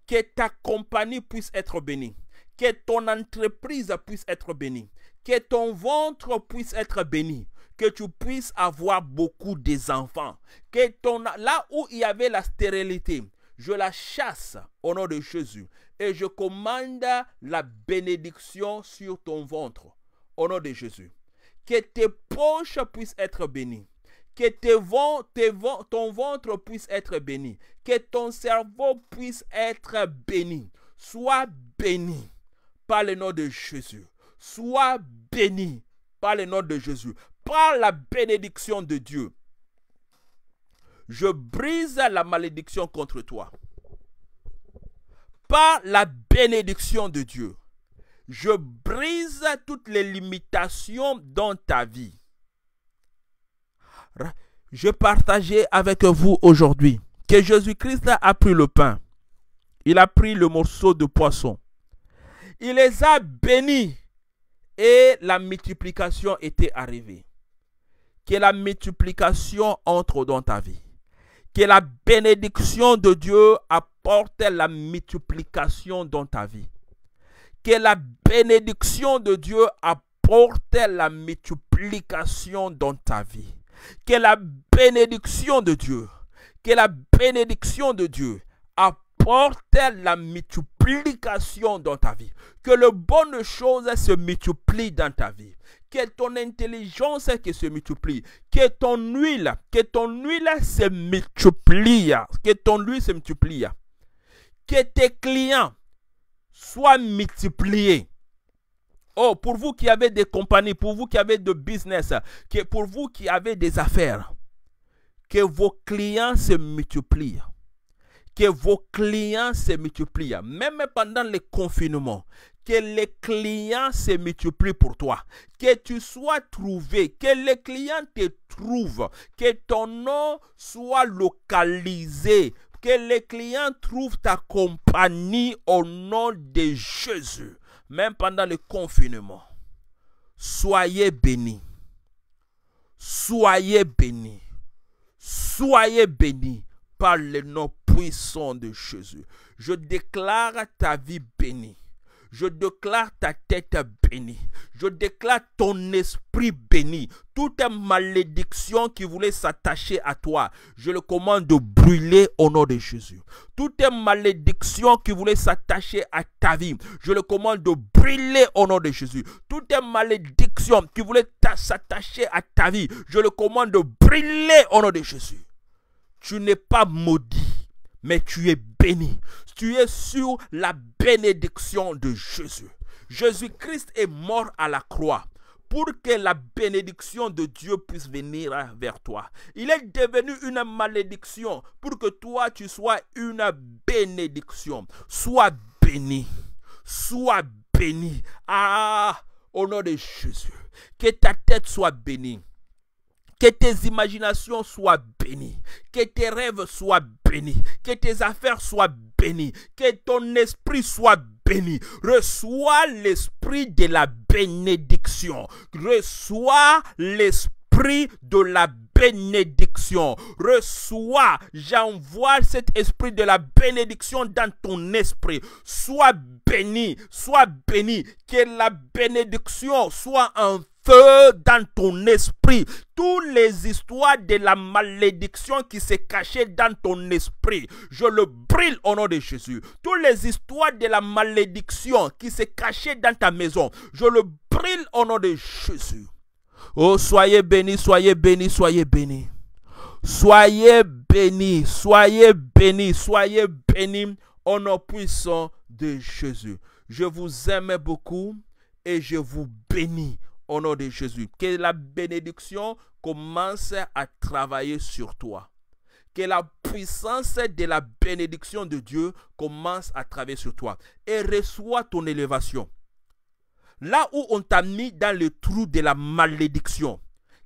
Speaker 1: Que ta compagnie puisse être bénie. Que ton entreprise puisse être bénie. Que ton ventre puisse être béni que tu puisses avoir beaucoup des enfants. Que ton, là où il y avait la stérilité, je la chasse au nom de Jésus et je commande la bénédiction sur ton ventre. Au nom de Jésus. Que tes poches puissent être bénies. Que tes ton ventre puisse être béni. Que ton cerveau puisse être béni. Sois béni par le nom de Jésus. Sois béni par le nom de Jésus. Par la bénédiction de Dieu. Je brise la malédiction contre toi par la bénédiction de Dieu, je brise toutes les limitations dans ta vie. Je partageais avec vous aujourd'hui que Jésus-Christ a pris le pain. Il a pris le morceau de poisson. Il les a bénis et la multiplication était arrivée. Que la multiplication entre dans ta vie que la bénédiction de Dieu apporte la multiplication dans ta vie. Que la bénédiction de Dieu apporte la multiplication dans ta vie. Que la bénédiction de Dieu, que la bénédiction de Dieu apporte la multiplication dans ta vie. Que le bonne chose se multiplie dans ta vie que ton intelligence se multiplie, que ton huile, que ton huile se multiplie, que ton huile se multiplie, que tes clients soient multipliés. Oh, pour vous qui avez des compagnies, pour vous qui avez de business, que pour vous qui avez des affaires, que vos clients se multiplient que vos clients se multiplient, même pendant le confinement, que les clients se multiplient pour toi, que tu sois trouvé, que les clients te trouvent, que ton nom soit localisé, que les clients trouvent ta compagnie au nom de Jésus, même pendant le confinement. Soyez bénis. Soyez bénis. Soyez bénis par le nom puissant de Jésus. Je déclare ta vie bénie je déclare ta tête bénie. Je déclare ton esprit béni. Toute malédiction qui voulait s'attacher à toi, je le commande de brûler au nom de Jésus. Toute malédiction qui voulait s'attacher à ta vie, je le commande de brûler au nom de Jésus. Toute malédiction qui voulait s'attacher à ta vie, je le commande de brûler au nom de Jésus. Tu n'es pas maudit mais tu es béni. Tu es sur la bénédiction de Jésus. Jésus-Christ est mort à la croix pour que la bénédiction de Dieu puisse venir vers toi. Il est devenu une malédiction pour que toi tu sois une bénédiction. Sois béni. Sois béni. Ah, au nom de Jésus. Que ta tête soit bénie. Que tes imaginations soient bénies. Que tes rêves soient que tes affaires soient bénies. Que ton esprit soit béni. Reçois l'esprit de la bénédiction. Reçois l'esprit de la bénédiction. Reçois, j'envoie cet esprit de la bénédiction dans ton esprit. Sois béni, sois béni, que la bénédiction soit en feu dans ton esprit. Toutes les histoires de la malédiction qui se cachait dans ton esprit, je le brille au nom de Jésus. Toutes les histoires de la malédiction qui se cachait dans ta maison, je le brille au nom de Jésus. Oh, soyez bénis, soyez bénis, soyez bénis. Soyez bénis, soyez bénis, soyez bénis au nom puissant de Jésus. Je vous aime beaucoup et je vous bénis au nom de Jésus. Que la bénédiction commence à travailler sur toi. Que la puissance de la bénédiction de Dieu commence à travailler sur toi. Et reçois ton élévation. Là où on t'a mis dans le trou de la malédiction,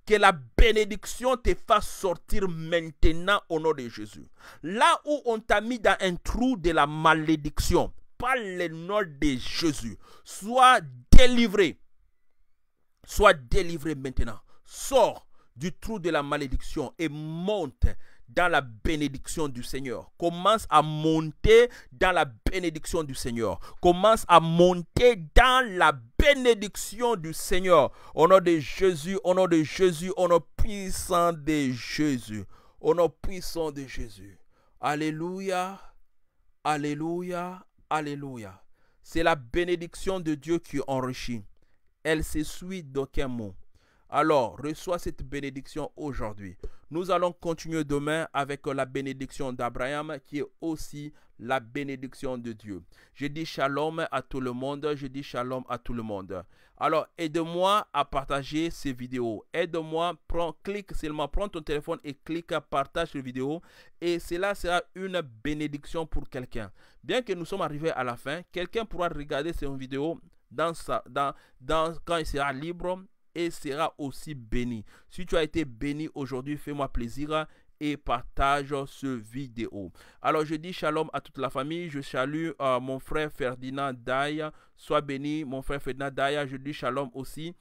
Speaker 1: que la bénédiction te fasse sortir maintenant au nom de Jésus. Là où on t'a mis dans un trou de la malédiction, par le nom de Jésus, sois délivré Sois délivré maintenant. Sors du trou de la malédiction et monte dans la bénédiction du Seigneur. Commence à monter dans la bénédiction du Seigneur. Commence à monter dans la bénédiction du Seigneur. Au nom de Jésus, au nom de Jésus, au nom puissant de Jésus. Au nom puissant de Jésus. Alléluia, alléluia, alléluia. C'est la bénédiction de Dieu qui enrichit. Elle s'essuie d'aucun mot. Alors, reçois cette bénédiction aujourd'hui. Nous allons continuer demain avec la bénédiction d'Abraham qui est aussi la bénédiction de Dieu. Je dis shalom à tout le monde, je dis shalom à tout le monde. Alors, aide-moi à partager ces vidéos. Aide-moi, prends, clique seulement, prends ton téléphone et clique à partager les vidéo. Et cela sera une bénédiction pour quelqu'un. Bien que nous sommes arrivés à la fin, quelqu'un pourra regarder ces vidéos dans sa, dans, quand il sera libre et sera aussi béni. Si tu as été béni aujourd'hui, fais-moi plaisir et partage ce vidéo. Alors je dis shalom à toute la famille. Je salue euh, mon frère Ferdinand Daya. Sois béni, mon frère Ferdinand Daya. Je dis shalom aussi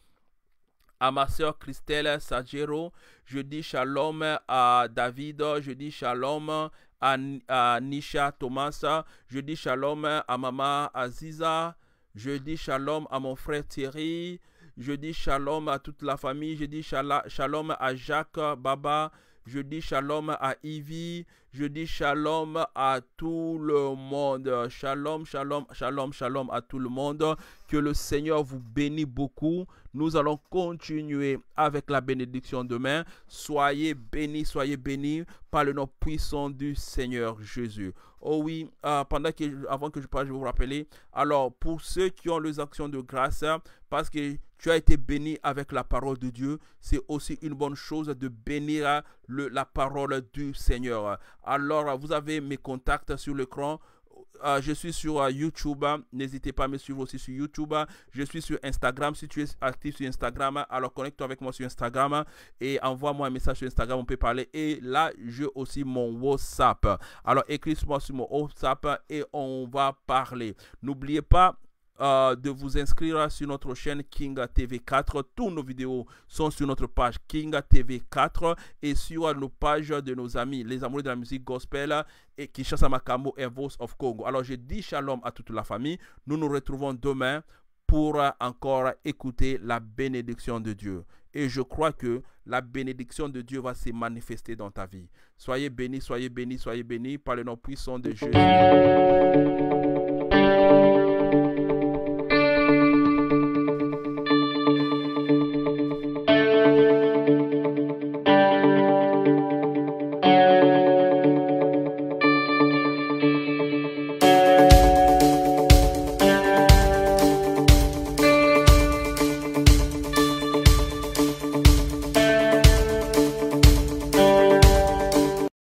Speaker 1: à ma soeur Christelle Sagero. Je dis shalom à David. Je dis shalom à, à Nisha Thomas. Je dis shalom à maman Aziza. Je dis shalom à mon frère Thierry. Je dis shalom à toute la famille. Je dis shalom à Jacques Baba. Je dis shalom à Ivy. Je dis shalom à tout le monde. Shalom, shalom, shalom, shalom à tout le monde. Que le Seigneur vous bénisse beaucoup. Nous allons continuer avec la bénédiction demain. Soyez bénis, soyez bénis par le nom puissant du Seigneur Jésus. Oh oui, euh, pendant que, avant que je parle, je vais vous rappeler. Alors, pour ceux qui ont les actions de grâce, parce que tu as été béni avec la parole de Dieu, c'est aussi une bonne chose de bénir euh, la parole du Seigneur. Alors, vous avez mes contacts sur l'écran. Euh, je suis sur euh, YouTube. N'hésitez pas à me suivre aussi sur YouTube. Je suis sur Instagram. Si tu es actif sur Instagram, alors connecte-toi avec moi sur Instagram et envoie-moi un message sur Instagram. On peut parler. Et là, j'ai aussi mon WhatsApp. Alors écris-moi sur mon WhatsApp et on va parler. N'oubliez pas euh, de vous inscrire sur notre chaîne King TV4. Toutes nos vidéos sont sur notre page King TV4 et sur la page de nos amis, les amoureux de la musique gospel et Kinshasa Makamo et Voice of Congo. Alors, je dis shalom à toute la famille. Nous nous retrouvons demain pour encore écouter la bénédiction de Dieu. Et je crois que la bénédiction de Dieu va se manifester dans ta vie. Soyez bénis, soyez bénis, soyez bénis par le nom puissant de Jésus.